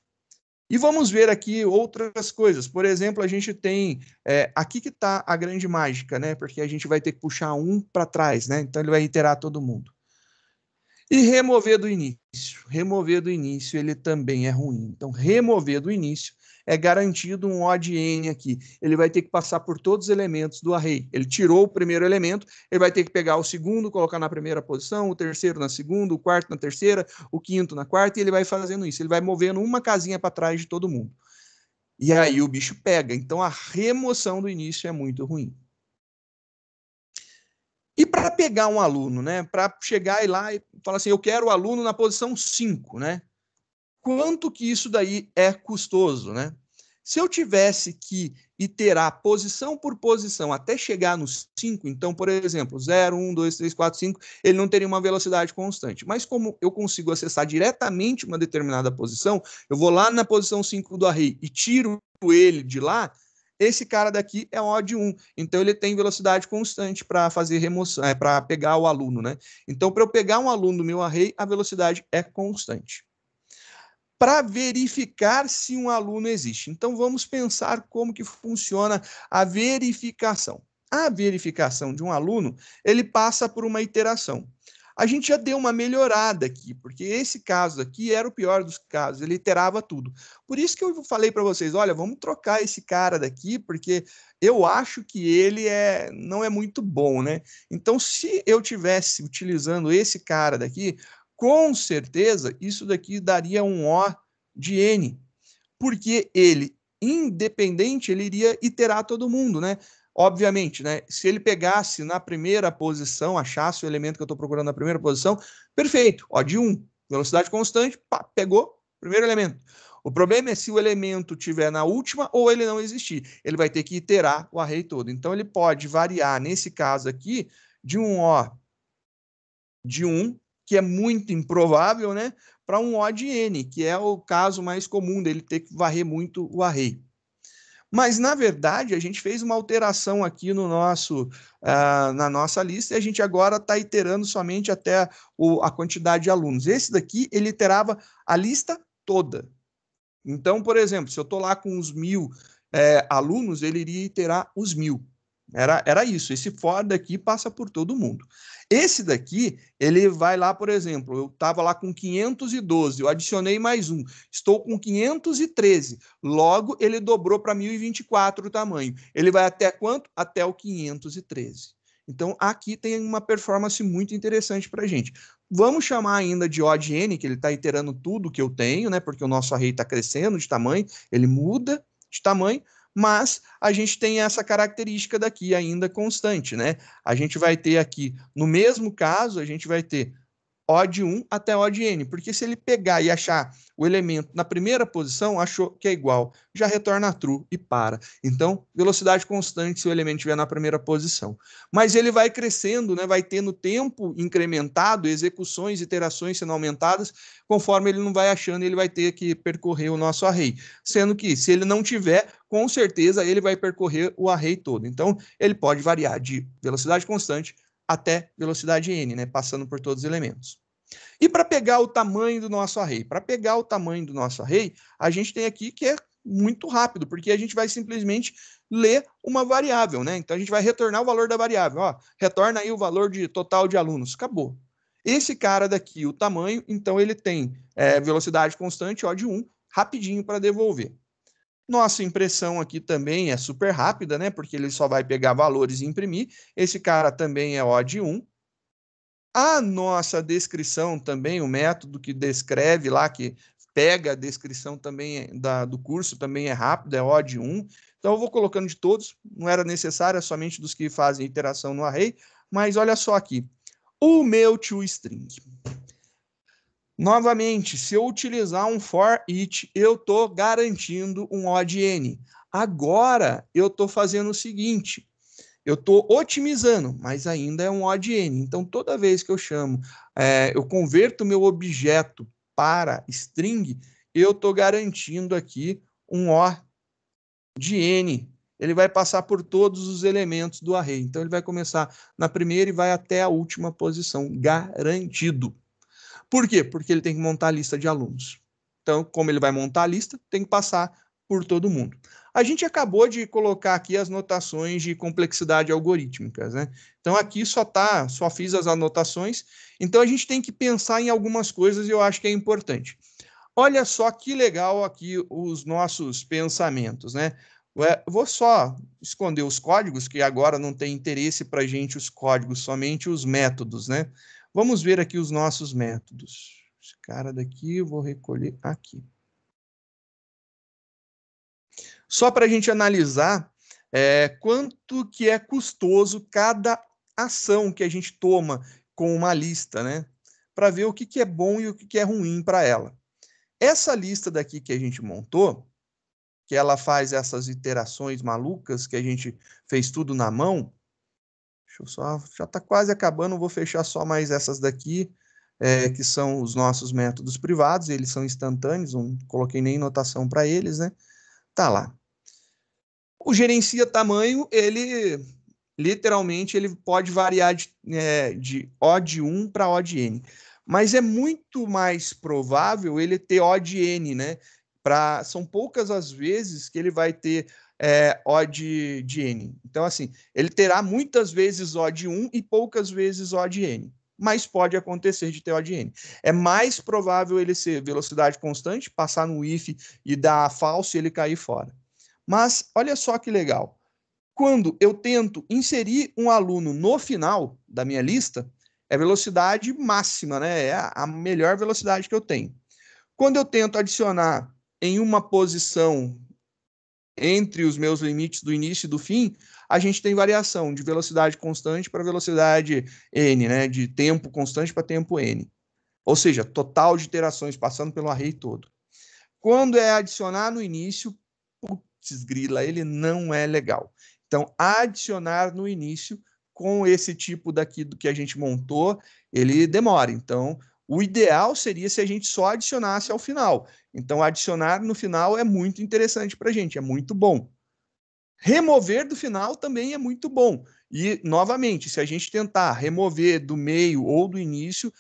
E vamos ver aqui outras coisas. Por exemplo, a gente tem é, aqui que está a grande mágica, né? Porque a gente vai ter que puxar um para trás, né? Então ele vai iterar todo mundo. E remover do início. Remover do início ele também é ruim. Então, remover do início é garantido um odd n aqui. Ele vai ter que passar por todos os elementos do array. Ele tirou o primeiro elemento, ele vai ter que pegar o segundo, colocar na primeira posição, o terceiro na segunda, o quarto na terceira, o quinto na quarta, e ele vai fazendo isso. Ele vai movendo uma casinha para trás de todo mundo. E aí o bicho pega. Então, a remoção do início é muito ruim. E para pegar um aluno, né? Para chegar e lá e falar assim, eu quero o aluno na posição 5, né? Quanto que isso daí é custoso, né? Se eu tivesse que iterar posição por posição até chegar no 5, então, por exemplo, 0, 1, 2, 3, 4, 5, ele não teria uma velocidade constante. Mas como eu consigo acessar diretamente uma determinada posição, eu vou lá na posição 5 do array e tiro ele de lá, esse cara daqui é um odd 1, então ele tem velocidade constante para fazer remoção, é, para pegar o aluno, né? Então, para eu pegar um aluno do meu array, a velocidade é constante. Para verificar se um aluno existe. Então, vamos pensar como que funciona a verificação. A verificação de um aluno, ele passa por uma iteração. A gente já deu uma melhorada aqui, porque esse caso aqui era o pior dos casos, ele iterava tudo. Por isso que eu falei para vocês, olha, vamos trocar esse cara daqui, porque eu acho que ele é não é muito bom, né? Então, se eu tivesse utilizando esse cara daqui, com certeza isso daqui daria um O de N, porque ele independente, ele iria iterar todo mundo, né? Obviamente, né? Se ele pegasse na primeira posição, achasse o elemento que eu estou procurando na primeira posição, perfeito. Ó, de 1, um, velocidade constante, pá, pegou, primeiro elemento. O problema é se o elemento tiver na última ou ele não existir. Ele vai ter que iterar o array todo. Então, ele pode variar, nesse caso aqui, de um O de 1, que é muito improvável, né? Para um O de N, que é o caso mais comum dele ter que varrer muito o array. Mas, na verdade, a gente fez uma alteração aqui no nosso, uh, na nossa lista e a gente agora está iterando somente até o, a quantidade de alunos. Esse daqui, ele iterava a lista toda. Então, por exemplo, se eu estou lá com os mil é, alunos, ele iria iterar os mil. Era, era isso. Esse for daqui passa por todo mundo. Esse daqui, ele vai lá, por exemplo, eu estava lá com 512, eu adicionei mais um, estou com 513. Logo, ele dobrou para 1024 o tamanho. Ele vai até quanto? Até o 513. Então, aqui tem uma performance muito interessante para a gente. Vamos chamar ainda de odd n, que ele está iterando tudo que eu tenho, né? Porque o nosso array está crescendo de tamanho, ele muda de tamanho mas a gente tem essa característica daqui ainda constante, né? A gente vai ter aqui, no mesmo caso, a gente vai ter o de 1 até O de N, porque se ele pegar e achar o elemento na primeira posição, achou que é igual, já retorna true e para. Então, velocidade constante se o elemento estiver na primeira posição. Mas ele vai crescendo, né, vai tendo tempo incrementado, execuções, iterações sendo aumentadas, conforme ele não vai achando, ele vai ter que percorrer o nosso array. Sendo que, se ele não tiver, com certeza ele vai percorrer o array todo. Então, ele pode variar de velocidade constante até velocidade n, né, passando por todos os elementos. E para pegar o tamanho do nosso array? Para pegar o tamanho do nosso array, a gente tem aqui que é muito rápido, porque a gente vai simplesmente ler uma variável, né? Então a gente vai retornar o valor da variável, ó, retorna aí o valor de total de alunos, acabou. Esse cara daqui, o tamanho, então ele tem é, velocidade constante, ó, de 1, rapidinho para devolver. Nossa impressão aqui também é super rápida, né? Porque ele só vai pegar valores e imprimir. Esse cara também é odd 1. A nossa descrição também, o método que descreve lá, que pega a descrição também da, do curso, também é rápido, é odd 1. Então eu vou colocando de todos, não era necessária é somente dos que fazem interação no array, mas olha só aqui. O meu toString. string Novamente, se eu utilizar um for each, eu estou garantindo um odd n. Agora, eu estou fazendo o seguinte, eu estou otimizando, mas ainda é um odd n. Então, toda vez que eu chamo, é, eu converto meu objeto para string, eu estou garantindo aqui um O de N. Ele vai passar por todos os elementos do array. Então, ele vai começar na primeira e vai até a última posição, garantido. Por quê? Porque ele tem que montar a lista de alunos. Então, como ele vai montar a lista, tem que passar por todo mundo. A gente acabou de colocar aqui as notações de complexidade algorítmicas, né? Então aqui só tá, só fiz as anotações. Então a gente tem que pensar em algumas coisas e eu acho que é importante. Olha só que legal aqui os nossos pensamentos, né? vou só esconder os códigos, que agora não tem interesse para gente os códigos, somente os métodos, né? Vamos ver aqui os nossos métodos. Esse cara daqui eu vou recolher aqui. Só para a gente analisar é, quanto que é custoso cada ação que a gente toma com uma lista, né? Para ver o que, que é bom e o que, que é ruim para ela. Essa lista daqui que a gente montou, que ela faz essas iterações malucas, que a gente fez tudo na mão, Deixa eu só. Já está quase acabando, vou fechar só mais essas daqui, é, que são os nossos métodos privados, eles são instantâneos, não coloquei nem notação para eles, né? Tá lá. O gerencia tamanho, ele literalmente ele pode variar de, é, de O de 1 para O de N. Mas é muito mais provável ele ter O de N, né? Pra, são poucas as vezes que ele vai ter é, odd de n. Então, assim, ele terá muitas vezes odd 1 e poucas vezes odd n. Mas pode acontecer de ter odd n. É mais provável ele ser velocidade constante, passar no if e dar falso e ele cair fora. Mas olha só que legal. Quando eu tento inserir um aluno no final da minha lista, é velocidade máxima, né? É a melhor velocidade que eu tenho. Quando eu tento adicionar em uma posição entre os meus limites do início e do fim, a gente tem variação de velocidade constante para velocidade n, né? De tempo constante para tempo n. Ou seja, total de iterações passando pelo array todo. Quando é adicionar no início, putz, grila, ele não é legal. Então, adicionar no início com esse tipo daqui do que a gente montou, ele demora. Então, o ideal seria se a gente só adicionasse ao final. Então, adicionar no final é muito interessante para a gente, é muito bom. Remover do final também é muito bom. E, novamente, se a gente tentar remover do meio ou do início,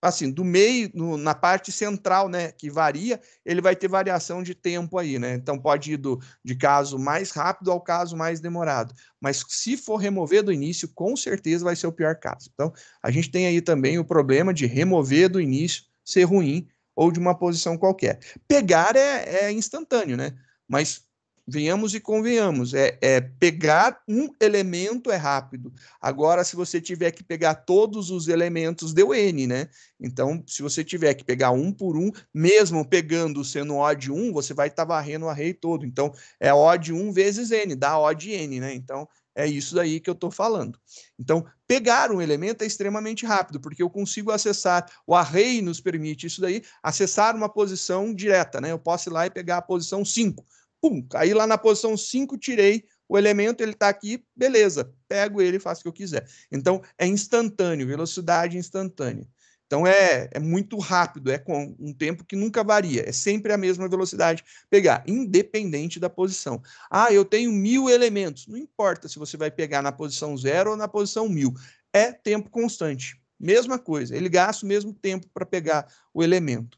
assim, do meio, no, na parte central, né, que varia, ele vai ter variação de tempo aí, né? Então pode ir do, de caso mais rápido ao caso mais demorado. Mas se for remover do início, com certeza vai ser o pior caso. Então, a gente tem aí também o problema de remover do início ser ruim ou de uma posição qualquer. Pegar é, é instantâneo, né? Mas venhamos e convenhamos, é, é, pegar um elemento é rápido. Agora, se você tiver que pegar todos os elementos, deu N, né? Então, se você tiver que pegar um por um, mesmo pegando sendo O de 1, você vai estar tá varrendo o array todo. Então, é O de 1 vezes N, dá O de N, né? Então, é isso daí que eu estou falando. Então, pegar um elemento é extremamente rápido, porque eu consigo acessar, o array nos permite isso daí, acessar uma posição direta, né? Eu posso ir lá e pegar a posição 5. Pum, caí lá na posição 5, tirei o elemento, ele está aqui, beleza, pego ele e faço o que eu quiser. Então, é instantâneo, velocidade instantânea. Então é, é muito rápido, é com um tempo que nunca varia, é sempre a mesma velocidade pegar, independente da posição. Ah, eu tenho mil elementos, não importa se você vai pegar na posição zero ou na posição mil, é tempo constante. Mesma coisa, ele gasta o mesmo tempo para pegar o elemento.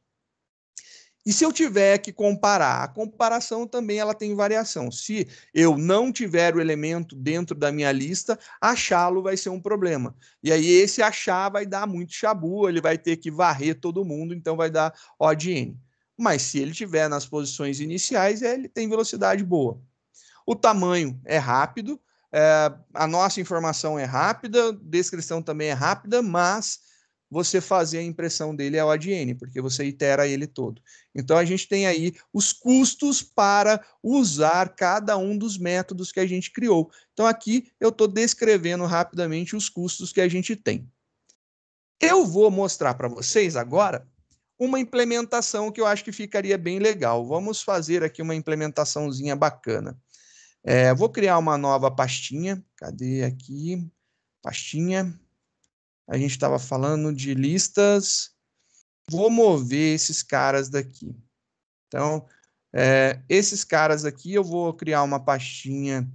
E se eu tiver que comparar, a comparação também ela tem variação. Se eu não tiver o elemento dentro da minha lista, achá-lo vai ser um problema. E aí esse achar vai dar muito chabu, ele vai ter que varrer todo mundo, então vai dar odd n. Mas se ele tiver nas posições iniciais, ele tem velocidade boa. O tamanho é rápido, é, a nossa informação é rápida, descrição também é rápida, mas você fazer a impressão dele ao ADN, porque você itera ele todo. Então a gente tem aí os custos para usar cada um dos métodos que a gente criou. Então aqui eu estou descrevendo rapidamente os custos que a gente tem. Eu vou mostrar para vocês agora uma implementação que eu acho que ficaria bem legal. Vamos fazer aqui uma implementaçãozinha bacana. É, vou criar uma nova pastinha. Cadê aqui? Pastinha a gente estava falando de listas. Vou mover esses caras daqui. Então, é, esses caras aqui eu vou criar uma pastinha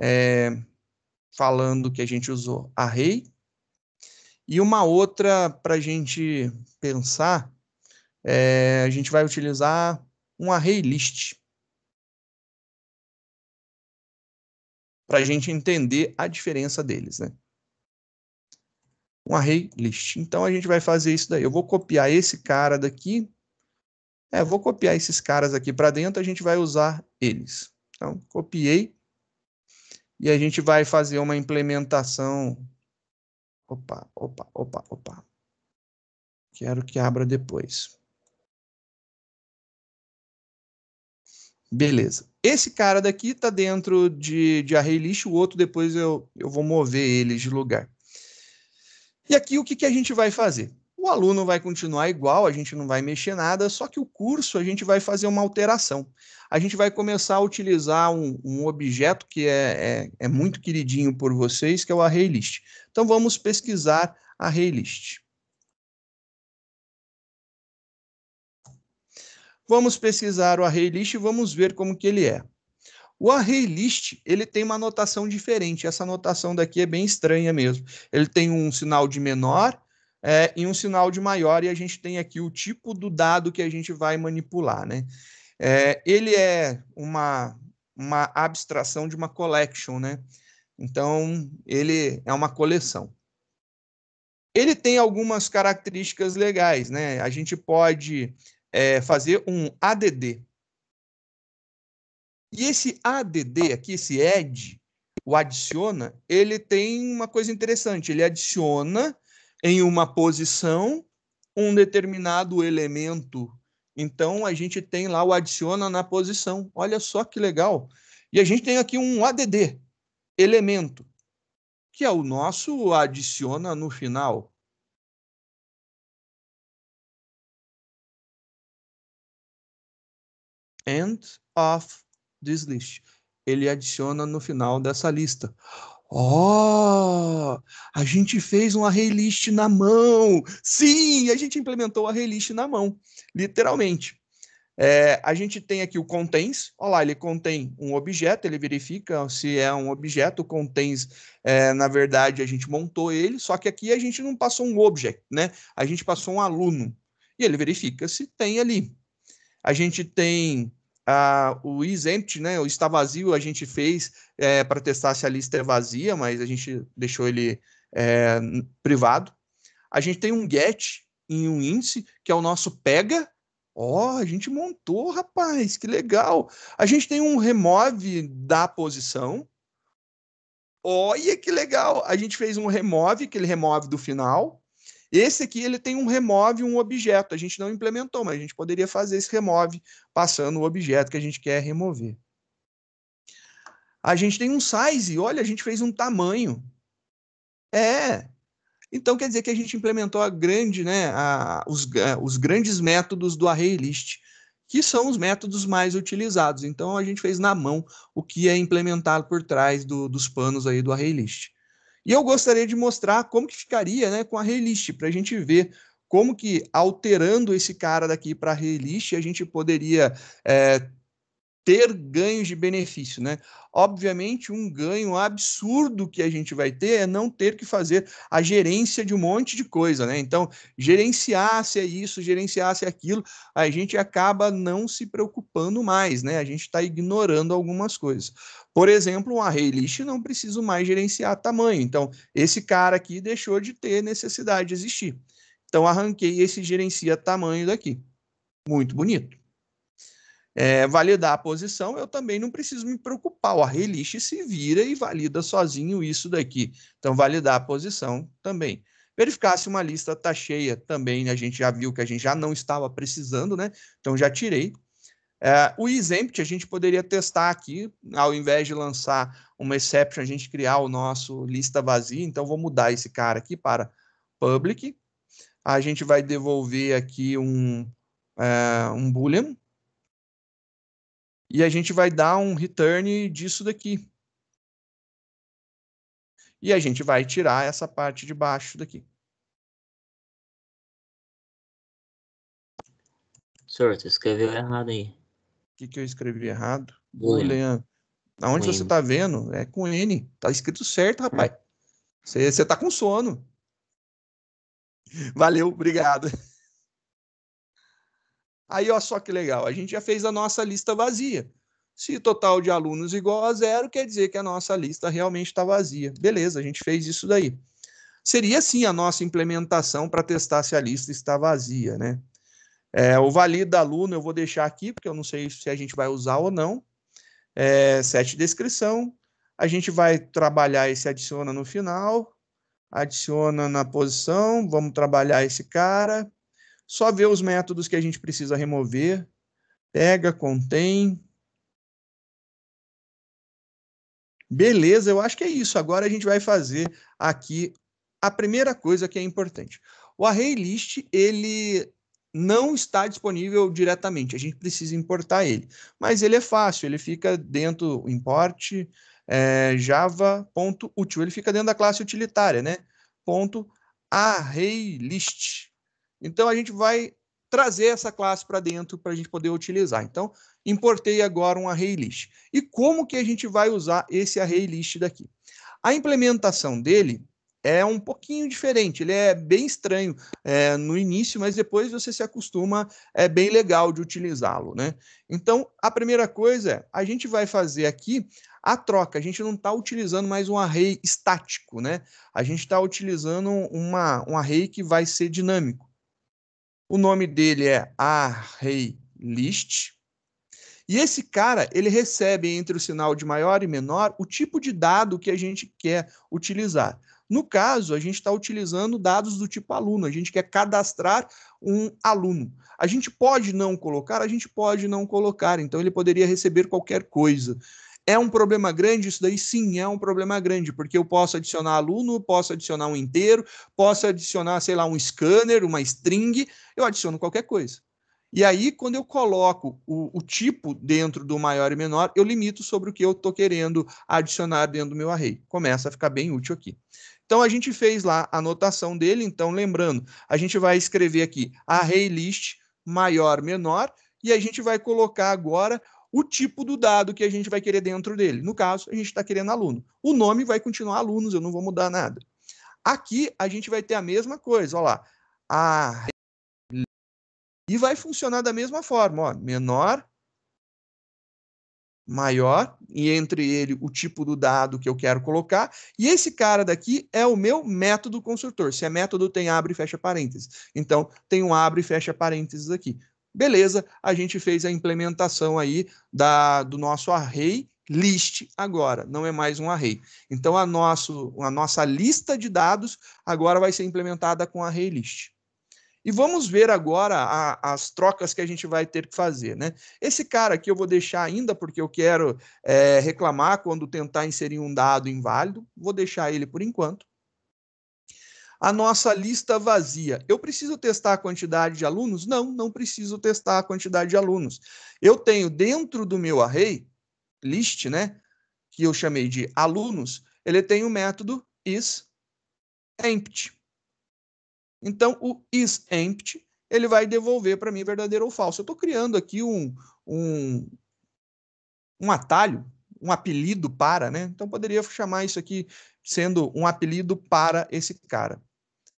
é, falando que a gente usou array e uma outra para a gente pensar. É, a gente vai utilizar um array list para a gente entender a diferença deles, né? um array list. Então a gente vai fazer isso daí. Eu vou copiar esse cara daqui. É, vou copiar esses caras aqui para dentro, a gente vai usar eles. Então, copiei. E a gente vai fazer uma implementação. Opa, opa, opa, opa. Quero que abra depois. Beleza. Esse cara daqui está dentro de, de array list, o outro depois eu, eu vou mover eles de lugar. E aqui o que, que a gente vai fazer? O aluno vai continuar igual, a gente não vai mexer nada, só que o curso a gente vai fazer uma alteração. A gente vai começar a utilizar um, um objeto que é, é, é, muito queridinho por vocês, que é o ArrayList. Então vamos pesquisar ArrayList. Vamos pesquisar o ArrayList e vamos ver como que ele é. O array list, ele tem uma notação diferente. Essa notação daqui é bem estranha mesmo. Ele tem um sinal de menor é, e um sinal de maior, e a gente tem aqui o tipo do dado que a gente vai manipular, né? É, ele é uma, uma abstração de uma collection, né? Então, ele é uma coleção. Ele tem algumas características legais, né? A gente pode é, fazer um ADD, e esse ADD aqui, esse add, o adiciona, ele tem uma coisa interessante. Ele adiciona em uma posição um determinado elemento. Então, a gente tem lá o adiciona na posição. Olha só que legal. E a gente tem aqui um ADD, elemento, que é o nosso adiciona no final. End of list Ele adiciona no final dessa lista. Oh, a gente fez uma relist na mão. Sim, a gente implementou a relist na mão, literalmente. É, a gente tem aqui o contains, olha lá, ele contém um objeto, ele verifica se é um objeto, o contains, é, na verdade, a gente montou ele, só que aqui a gente não passou um object, né? A gente passou um aluno, e ele verifica se tem ali. A gente tem ah, o is empty, né? O está vazio a gente fez é, para testar se a lista é vazia, mas a gente deixou ele é, privado. A gente tem um get em um índice, que é o nosso pega. Ó, oh, a gente montou, rapaz, que legal. A gente tem um remove da posição. Olha que legal! A gente fez um remove, que ele remove do final. Esse aqui ele tem um remove um objeto. A gente não implementou, mas a gente poderia fazer esse remove passando o objeto que a gente quer remover. A gente tem um size, olha, a gente fez um tamanho. É. Então quer dizer que a gente implementou a grande, né, a, os, a, eh, os grandes métodos do arraylist que são os métodos mais utilizados. Então a gente fez na mão o que é implementado por trás do, dos panos aí do arraylist e eu gostaria de mostrar como que ficaria né, com a relist, para a gente ver como que alterando esse cara daqui para a relist a gente poderia é, ter ganhos de benefício, né? Obviamente, um ganho absurdo que a gente vai ter é não ter que fazer a gerência de um monte de coisa, né? Então, gerenciar se é isso, gerenciar se é aquilo, a gente acaba não se preocupando mais, né? A gente está ignorando algumas coisas. Por exemplo, um array list não preciso mais gerenciar tamanho. Então, esse cara aqui deixou de ter necessidade de existir. Então, arranquei esse gerencia tamanho daqui. Muito bonito é, validar a posição, eu também não preciso me preocupar. O relist se vira e valida sozinho isso daqui. Então, validar a posição também. Verificar se uma lista está cheia também, né, a gente já viu que a gente já não estava precisando, né? Então, já tirei. É, o exempt a gente poderia testar aqui, ao invés de lançar uma exception, a gente criar o nosso lista vazia. Então, vou mudar esse cara aqui para public. A gente vai devolver aqui um, é, um boolean e a gente vai dar um return disso daqui. E a gente vai tirar essa parte de baixo daqui. Senhor, você escreveu errado aí. O que, que eu escrevi errado? Boolean. Aonde você está vendo? É com N. Tá escrito certo, rapaz. É. Você, está com sono. Valeu, obrigado. Aí, olha só que legal, a gente já fez a nossa lista vazia. Se o total de alunos igual a zero, quer dizer que a nossa lista realmente está vazia. Beleza, a gente fez isso daí. Seria sim a nossa implementação para testar se a lista está vazia, né? É, o valida aluno eu vou deixar aqui, porque eu não sei se a gente vai usar ou não. É, sete descrição. A gente vai trabalhar esse adiciona no final, adiciona na posição, vamos trabalhar esse cara só vê os métodos que a gente precisa remover, pega, contém. Beleza, eu acho que é isso. Agora a gente vai fazer aqui a primeira coisa que é importante. O array list, ele não está disponível diretamente, a gente precisa importar ele. Mas ele é fácil, ele fica dentro, import é, java.util, ele fica dentro da classe utilitária, né? Ponto arraylist. Então a gente vai trazer essa classe para dentro para a gente poder utilizar. Então, importei agora um array list. E como que a gente vai usar esse array list daqui? A implementação dele é um pouquinho diferente, ele é bem estranho é, no início, mas depois você se acostuma, é bem legal de utilizá-lo, né? Então, a primeira coisa é, a gente vai fazer aqui a troca, a gente não está utilizando mais um array estático, né? A gente está utilizando uma, um array que vai ser dinâmico. O nome dele é Arrey List. E esse cara, ele recebe entre o sinal de maior e menor o tipo de dado que a gente quer utilizar. No caso, a gente está utilizando dados do tipo aluno, a gente quer cadastrar um aluno. A gente pode não colocar, a gente pode não colocar, então ele poderia receber qualquer coisa. É um problema grande isso daí? Sim, é um problema grande, porque eu posso adicionar aluno, posso adicionar um inteiro, posso adicionar, sei lá, um scanner, uma string, eu adiciono qualquer coisa. E aí, quando eu coloco o, o tipo dentro do maior e menor, eu limito sobre o que eu estou querendo adicionar dentro do meu array. Começa a ficar bem útil aqui. Então, a gente fez lá a anotação dele. Então, lembrando, a gente vai escrever aqui array list maior, menor, e a gente vai colocar agora o tipo do dado que a gente vai querer dentro dele. No caso, a gente está querendo aluno. O nome vai continuar alunos, eu não vou mudar nada. Aqui, a gente vai ter a mesma coisa, olha lá. A... E vai funcionar da mesma forma, ó, menor, maior, e entre ele o tipo do dado que eu quero colocar. E esse cara daqui é o meu método construtor. Se é método, tem abre e fecha parênteses. Então, tem um abre e fecha parênteses aqui. Beleza, a gente fez a implementação aí da, do nosso array list agora, não é mais um array. Então, a, nosso, a nossa lista de dados agora vai ser implementada com array list. E vamos ver agora a, as trocas que a gente vai ter que fazer, né? Esse cara aqui eu vou deixar ainda porque eu quero é, reclamar quando tentar inserir um dado inválido. Vou deixar ele por enquanto a nossa lista vazia. Eu preciso testar a quantidade de alunos? Não, não preciso testar a quantidade de alunos. Eu tenho dentro do meu array, list, né, que eu chamei de alunos, ele tem o método isEmpty. Então, o isEmpty, ele vai devolver para mim verdadeiro ou falso. Eu estou criando aqui um, um, um atalho, um apelido para, né? Então, poderia chamar isso aqui sendo um apelido para esse cara.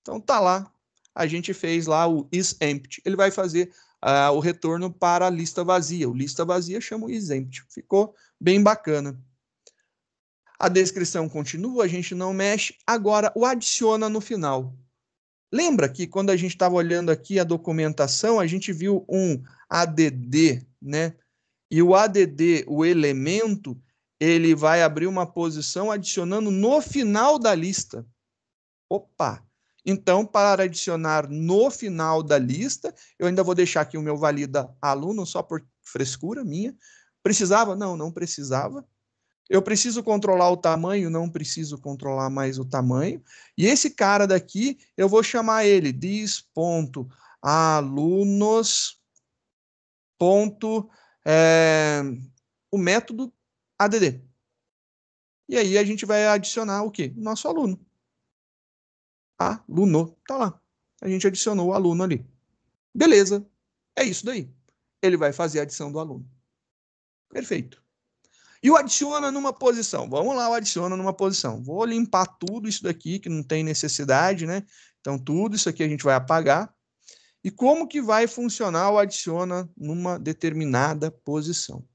Então tá lá, a gente fez lá o empty. Ele vai fazer uh, o retorno para a lista vazia. O lista vazia chama o isEmpty. Ficou bem bacana. A descrição continua, a gente não mexe. Agora, o adiciona no final. Lembra que quando a gente estava olhando aqui a documentação, a gente viu um ADD, né? E o ADD, o elemento, ele vai abrir uma posição adicionando no final da lista. Opa! Então, para adicionar no final da lista, eu ainda vou deixar aqui o meu valida aluno, só por frescura minha. Precisava? Não, não precisava. Eu preciso controlar o tamanho, não preciso controlar mais o tamanho. E esse cara daqui, eu vou chamar ele diz.alunos. Ponto, é, o método ADD. E aí a gente vai adicionar o quê? Nosso aluno. Aluno, tá lá. A gente adicionou o aluno ali. Beleza, é isso daí. Ele vai fazer a adição do aluno. Perfeito. E o adiciona numa posição. Vamos lá, o adiciona numa posição. Vou limpar tudo isso daqui que não tem necessidade, né? Então, tudo isso aqui a gente vai apagar. E como que vai funcionar o adiciona numa determinada posição?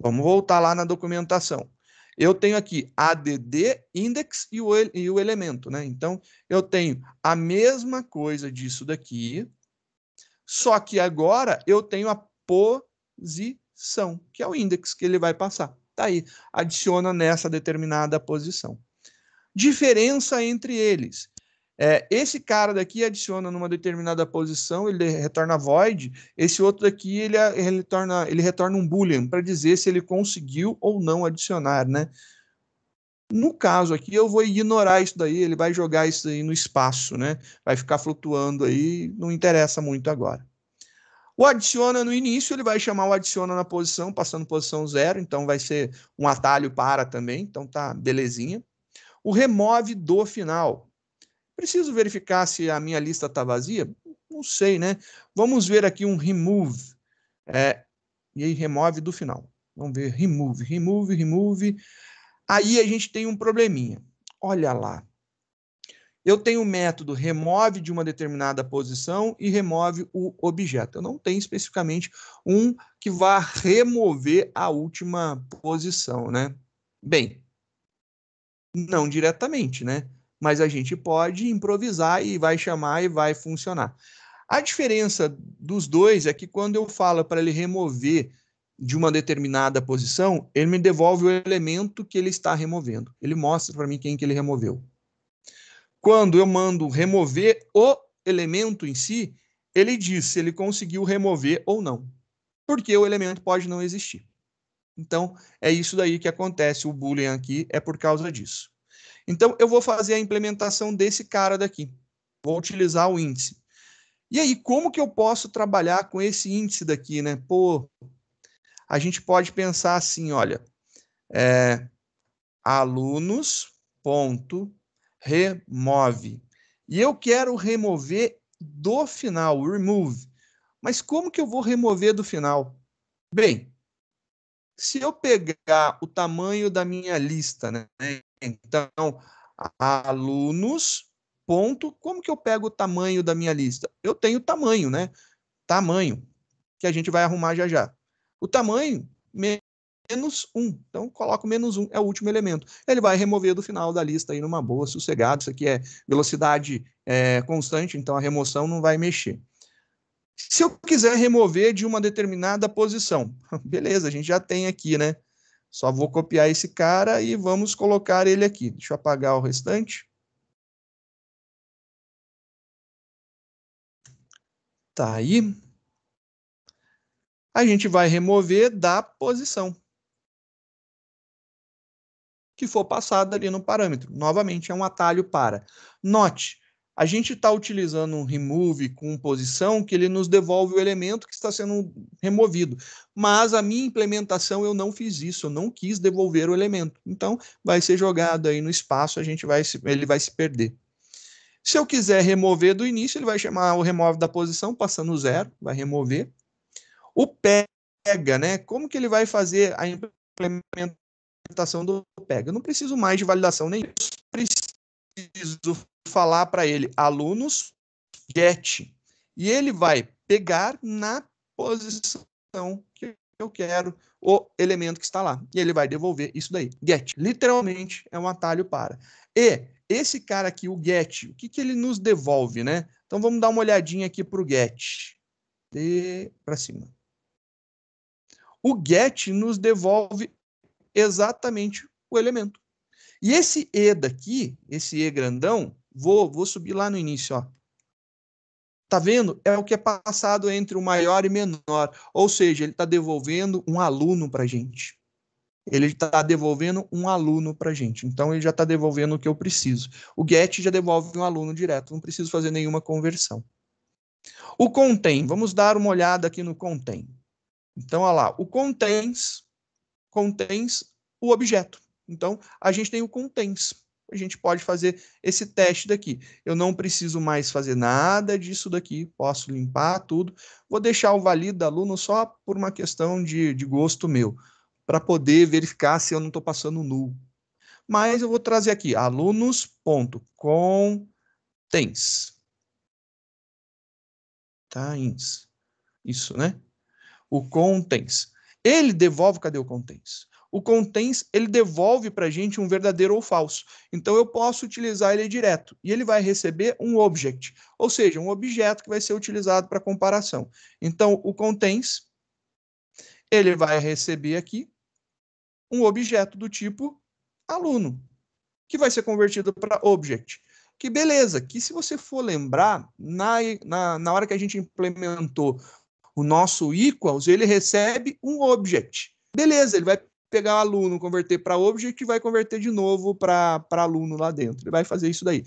Vamos voltar lá na documentação. Eu tenho aqui ADD, index e o, e o elemento, né? Então, eu tenho a mesma coisa disso daqui, só que agora eu tenho a posição, que é o index que ele vai passar. Tá aí, adiciona nessa determinada posição. Diferença entre eles. É, esse cara daqui adiciona numa determinada posição, ele retorna void. Esse outro daqui ele, ele, torna, ele retorna um boolean para dizer se ele conseguiu ou não adicionar, né? No caso aqui, eu vou ignorar isso daí, ele vai jogar isso aí no espaço, né? Vai ficar flutuando aí, não interessa muito agora. O adiciona no início, ele vai chamar o adiciona na posição, passando posição zero, então vai ser um atalho para também, então tá belezinha. O remove do final, Preciso verificar se a minha lista está vazia? Não sei, né? Vamos ver aqui um remove. É, e aí remove do final. Vamos ver, remove, remove, remove. Aí a gente tem um probleminha. Olha lá. Eu tenho o método remove de uma determinada posição e remove o objeto. Eu não tenho especificamente um que vá remover a última posição, né? Bem, não diretamente, né? mas a gente pode improvisar e vai chamar e vai funcionar. A diferença dos dois é que quando eu falo para ele remover de uma determinada posição, ele me devolve o elemento que ele está removendo. Ele mostra para mim quem que ele removeu. Quando eu mando remover o elemento em si, ele diz se ele conseguiu remover ou não, porque o elemento pode não existir. Então, é isso daí que acontece o boolean aqui, é por causa disso. Então, eu vou fazer a implementação desse cara daqui. Vou utilizar o índice. E aí, como que eu posso trabalhar com esse índice daqui, né? Pô, a gente pode pensar assim, olha, é, alunos ponto remove. E eu quero remover do final, remove. Mas como que eu vou remover do final? Bem, se eu pegar o tamanho da minha lista, né, então, alunos, ponto. Como que eu pego o tamanho da minha lista? Eu tenho tamanho, né? Tamanho, que a gente vai arrumar já já. O tamanho, menos um. Então, coloco menos um, é o último elemento. Ele vai remover do final da lista aí numa boa, sossegado. Isso aqui é velocidade é, constante, então a remoção não vai mexer. Se eu quiser remover de uma determinada posição, beleza, a gente já tem aqui, né? Só vou copiar esse cara e vamos colocar ele aqui. Deixa eu apagar o restante. Tá aí. A gente vai remover da posição que for passada ali no parâmetro. Novamente, é um atalho para. Note, a gente está utilizando um remove com posição que ele nos devolve o elemento que está sendo removido. Mas a minha implementação eu não fiz isso, eu não quis devolver o elemento. Então vai ser jogado aí no espaço, a gente vai se, ele vai se perder. Se eu quiser remover do início, ele vai chamar o remove da posição, passando zero, vai remover. O pega, né? Como que ele vai fazer a implementação do pega? Eu não preciso mais de validação nem preciso falar para ele alunos get e ele vai pegar na posição que eu quero o elemento que está lá e ele vai devolver isso daí get literalmente é um atalho para e esse cara aqui o get o que, que ele nos devolve né então vamos dar uma olhadinha aqui para o get de para cima o get nos devolve exatamente o elemento e esse E daqui, esse E grandão, Vou, vou subir lá no início, ó. Tá vendo? É o que é passado entre o maior e menor. Ou seja, ele está devolvendo um aluno para a gente. Ele está devolvendo um aluno para a gente. Então, ele já está devolvendo o que eu preciso. O get já devolve um aluno direto. Não preciso fazer nenhuma conversão. O contém. Vamos dar uma olhada aqui no contém. Então, olha lá. O contens contens o objeto. Então, a gente tem o contens a gente pode fazer esse teste daqui. Eu não preciso mais fazer nada disso daqui, posso limpar tudo. Vou deixar o valido aluno só por uma questão de, de gosto meu, para poder verificar se eu não estou passando nulo. Mas eu vou trazer aqui alunos.contens. Tá, Isso, né? O contens. Ele devolve, cadê o contens? o contains ele devolve para a gente um verdadeiro ou falso. Então eu posso utilizar ele direto e ele vai receber um object, ou seja, um objeto que vai ser utilizado para comparação. Então o contains ele vai receber aqui um objeto do tipo aluno, que vai ser convertido para object. Que beleza, que se você for lembrar, na, na, na hora que a gente implementou o nosso equals, ele recebe um object. Beleza, ele vai pegar o aluno, converter para object e vai converter de novo para aluno lá dentro. Ele vai fazer isso daí.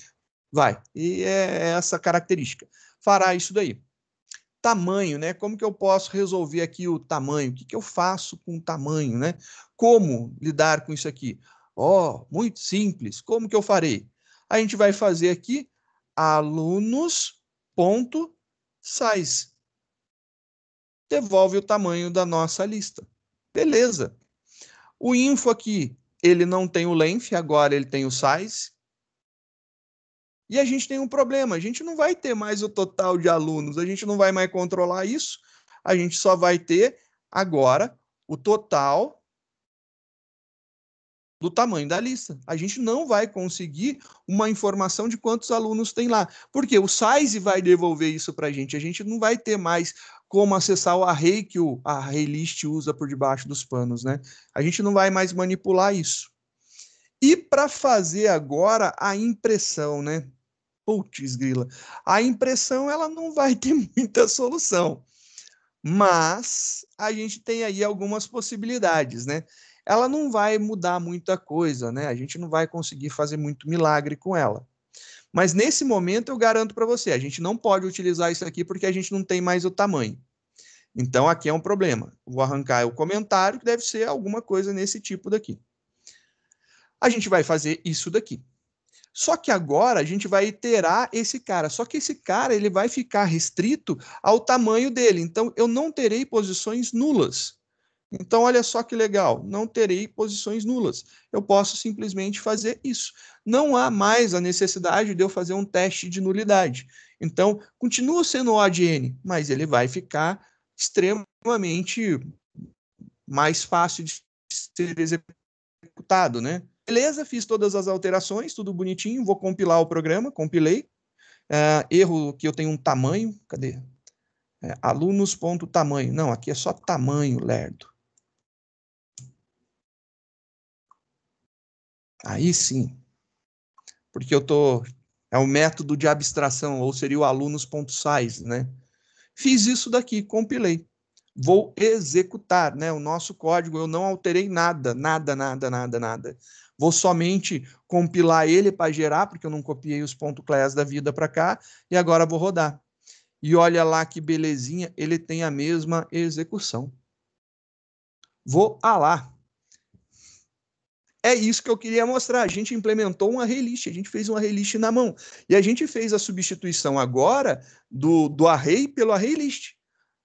Vai. E é, é essa característica. Fará isso daí. Tamanho, né? Como que eu posso resolver aqui o tamanho? O que, que eu faço com o tamanho, né? Como lidar com isso aqui? Ó, oh, muito simples. Como que eu farei? A gente vai fazer aqui alunos.size. Devolve o tamanho da nossa lista. Beleza. O Info aqui, ele não tem o length agora ele tem o Size. E a gente tem um problema, a gente não vai ter mais o total de alunos, a gente não vai mais controlar isso, a gente só vai ter agora o total do tamanho da lista. A gente não vai conseguir uma informação de quantos alunos tem lá, porque o size vai devolver isso para a gente. A gente não vai ter mais como acessar o array que o array list usa por debaixo dos panos, né? A gente não vai mais manipular isso. E para fazer agora a impressão, né? Putz, grila. A impressão ela não vai ter muita solução. Mas a gente tem aí algumas possibilidades, né? Ela não vai mudar muita coisa, né? A gente não vai conseguir fazer muito milagre com ela. Mas nesse momento eu garanto para você, a gente não pode utilizar isso aqui porque a gente não tem mais o tamanho. Então aqui é um problema. Vou arrancar o comentário que deve ser alguma coisa nesse tipo daqui. A gente vai fazer isso daqui. Só que agora a gente vai iterar esse cara. Só que esse cara ele vai ficar restrito ao tamanho dele. Então eu não terei posições nulas. Então, olha só que legal, não terei posições nulas. Eu posso simplesmente fazer isso. Não há mais a necessidade de eu fazer um teste de nulidade. Então, continua sendo O de N, mas ele vai ficar extremamente mais fácil de ser executado, né? Beleza, fiz todas as alterações, tudo bonitinho, vou compilar o programa, compilei. Uh, erro que eu tenho um tamanho, cadê? É, alunos.tamanho. Não, aqui é só tamanho, Lerdo. Aí sim. Porque eu tô é o um método de abstração, ou seria o alunos.size, né? Fiz isso daqui, compilei. Vou executar, né? O nosso código, eu não alterei nada, nada, nada, nada, nada. Vou somente compilar ele para gerar, porque eu não copiei os ponto .class da vida para cá, e agora vou rodar. E olha lá que belezinha, ele tem a mesma execução. Vou a lá. É isso que eu queria mostrar. A gente implementou uma relist, a gente fez uma relist na mão. E a gente fez a substituição agora do, do array pelo array list.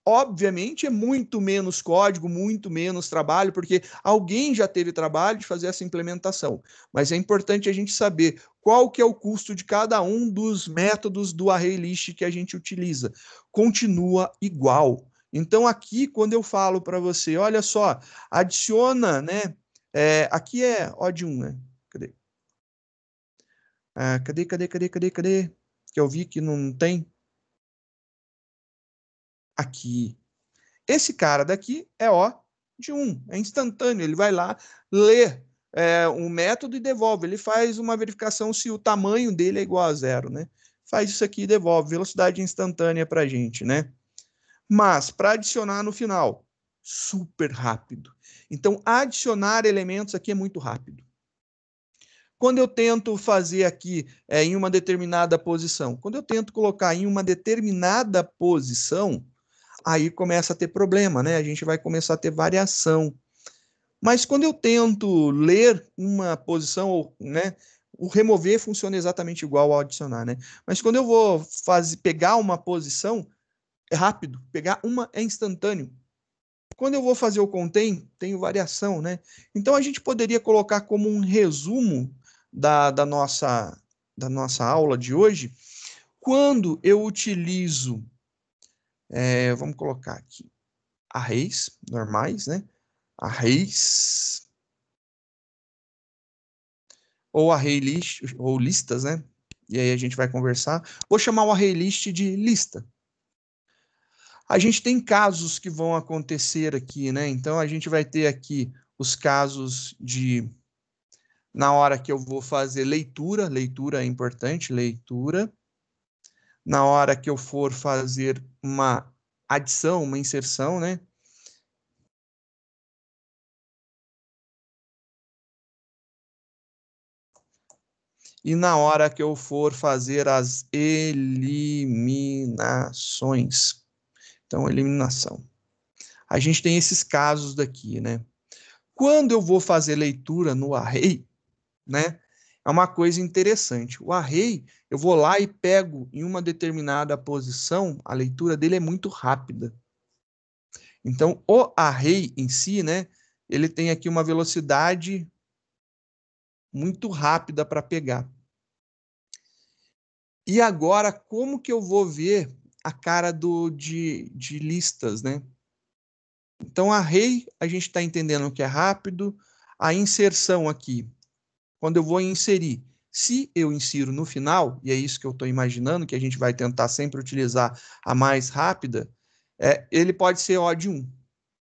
Obviamente é muito menos código, muito menos trabalho, porque alguém já teve trabalho de fazer essa implementação. Mas é importante a gente saber qual que é o custo de cada um dos métodos do array list que a gente utiliza. Continua igual. Então aqui quando eu falo para você, olha só, adiciona, né, é, aqui é O de 1, né? Cadê? Ah, cadê, cadê, cadê, cadê, cadê? Que eu vi que não tem. Aqui. Esse cara daqui é O de 1. É instantâneo. Ele vai lá, lê é, um método e devolve. Ele faz uma verificação se o tamanho dele é igual a zero, né? Faz isso aqui e devolve. Velocidade instantânea para a gente, né? Mas, para adicionar no final, super rápido. Então, adicionar elementos aqui é muito rápido. Quando eu tento fazer aqui é, em uma determinada posição, quando eu tento colocar em uma determinada posição, aí começa a ter problema, né? A gente vai começar a ter variação. Mas quando eu tento ler uma posição, né, o remover funciona exatamente igual ao adicionar, né? Mas quando eu vou fazer, pegar uma posição, é rápido. Pegar uma é instantâneo. Quando eu vou fazer o contém, tenho variação, né? Então a gente poderia colocar como um resumo da, da, nossa, da nossa aula de hoje, quando eu utilizo, é, vamos colocar aqui, arrays normais, né? Arrays ou array list, ou listas, né? E aí a gente vai conversar. Vou chamar o array list de lista. A gente tem casos que vão acontecer aqui, né? Então a gente vai ter aqui os casos de na hora que eu vou fazer leitura, leitura é importante, leitura. Na hora que eu for fazer uma adição, uma inserção, né? e na hora que eu for fazer as eliminações. Então, eliminação. A gente tem esses casos daqui, né? Quando eu vou fazer leitura no array, né? É uma coisa interessante. O array, eu vou lá e pego em uma determinada posição, a leitura dele é muito rápida. Então, o array em si, né? Ele tem aqui uma velocidade muito rápida para pegar. E agora, como que eu vou ver a cara do, de, de listas, né? Então, array, a gente está entendendo que é rápido. A inserção aqui, quando eu vou inserir, se eu insiro no final, e é isso que eu estou imaginando, que a gente vai tentar sempre utilizar a mais rápida, é, ele pode ser O de 1.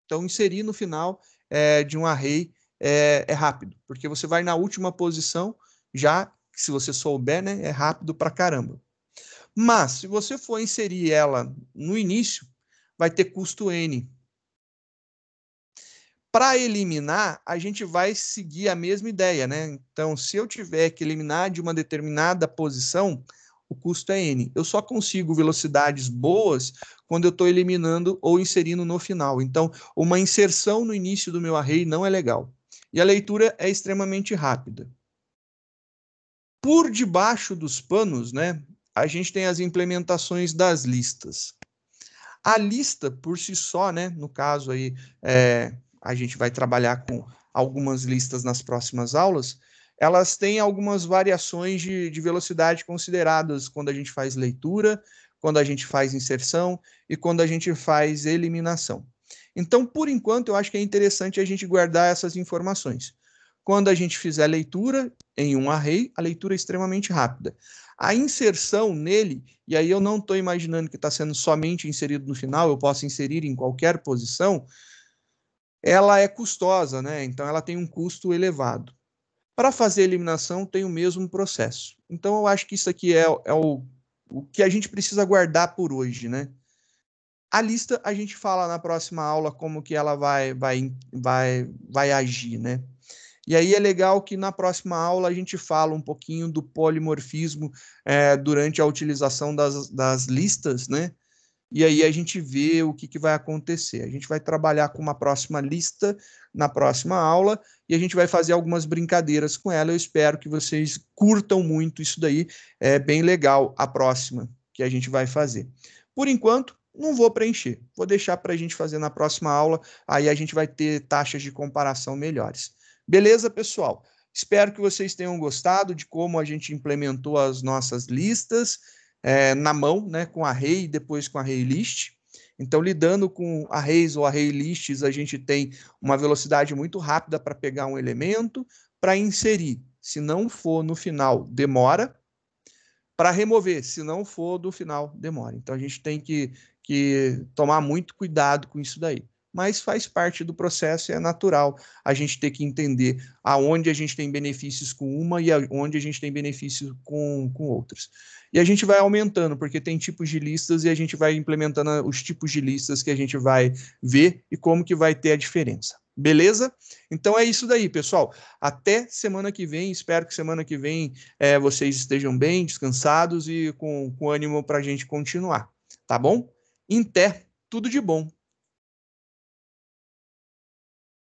Então, inserir no final é, de um array é, é, rápido, porque você vai na última posição, já se você souber, né, é rápido para caramba. Mas, se você for inserir ela no início, vai ter custo N. Para eliminar, a gente vai seguir a mesma ideia, né? Então, se eu tiver que eliminar de uma determinada posição, o custo é N. Eu só consigo velocidades boas quando eu estou eliminando ou inserindo no final. Então, uma inserção no início do meu array não é legal. E a leitura é extremamente rápida. Por debaixo dos panos, né, a gente tem as implementações das listas. A lista por si só, né? No caso aí, é, a gente vai trabalhar com algumas listas nas próximas aulas. Elas têm algumas variações de, de velocidade consideradas quando a gente faz leitura, quando a gente faz inserção e quando a gente faz eliminação. Então, por enquanto, eu acho que é interessante a gente guardar essas informações. Quando a gente fizer leitura em um array, a leitura é extremamente rápida. A inserção nele, e aí eu não estou imaginando que está sendo somente inserido no final, eu posso inserir em qualquer posição, ela é custosa, né? Então ela tem um custo elevado. Para fazer eliminação, tem o mesmo processo. Então eu acho que isso aqui é, é o, o que a gente precisa guardar por hoje, né? A lista a gente fala na próxima aula como que ela vai, vai, vai, vai agir, né? E aí é legal que na próxima aula a gente fala um pouquinho do polimorfismo é, durante a utilização das, das listas, né? E aí a gente vê o que, que vai acontecer. A gente vai trabalhar com uma próxima lista na próxima aula e a gente vai fazer algumas brincadeiras com ela. Eu espero que vocês curtam muito isso daí. É bem legal a próxima que a gente vai fazer. Por enquanto, não vou preencher. Vou deixar para a gente fazer na próxima aula. Aí a gente vai ter taxas de comparação melhores. Beleza, pessoal? Espero que vocês tenham gostado de como a gente implementou as nossas listas é, na mão, né, com array e depois com array list. Então, lidando com arrays ou array lists, a gente tem uma velocidade muito rápida para pegar um elemento, para inserir, se não for no final, demora, para remover, se não for do final, demora. Então, a gente tem que, que tomar muito cuidado com isso daí mas faz parte do processo e é natural a gente ter que entender aonde a gente tem benefícios com uma e aonde a gente tem benefícios com, com outras. E a gente vai aumentando, porque tem tipos de listas e a gente vai implementando os tipos de listas que a gente vai ver e como que vai ter a diferença. Beleza? Então é isso daí, pessoal. Até semana que vem. Espero que semana que vem é, vocês estejam bem, descansados e com, com ânimo para a gente continuar. Tá bom? Inter, tudo de bom.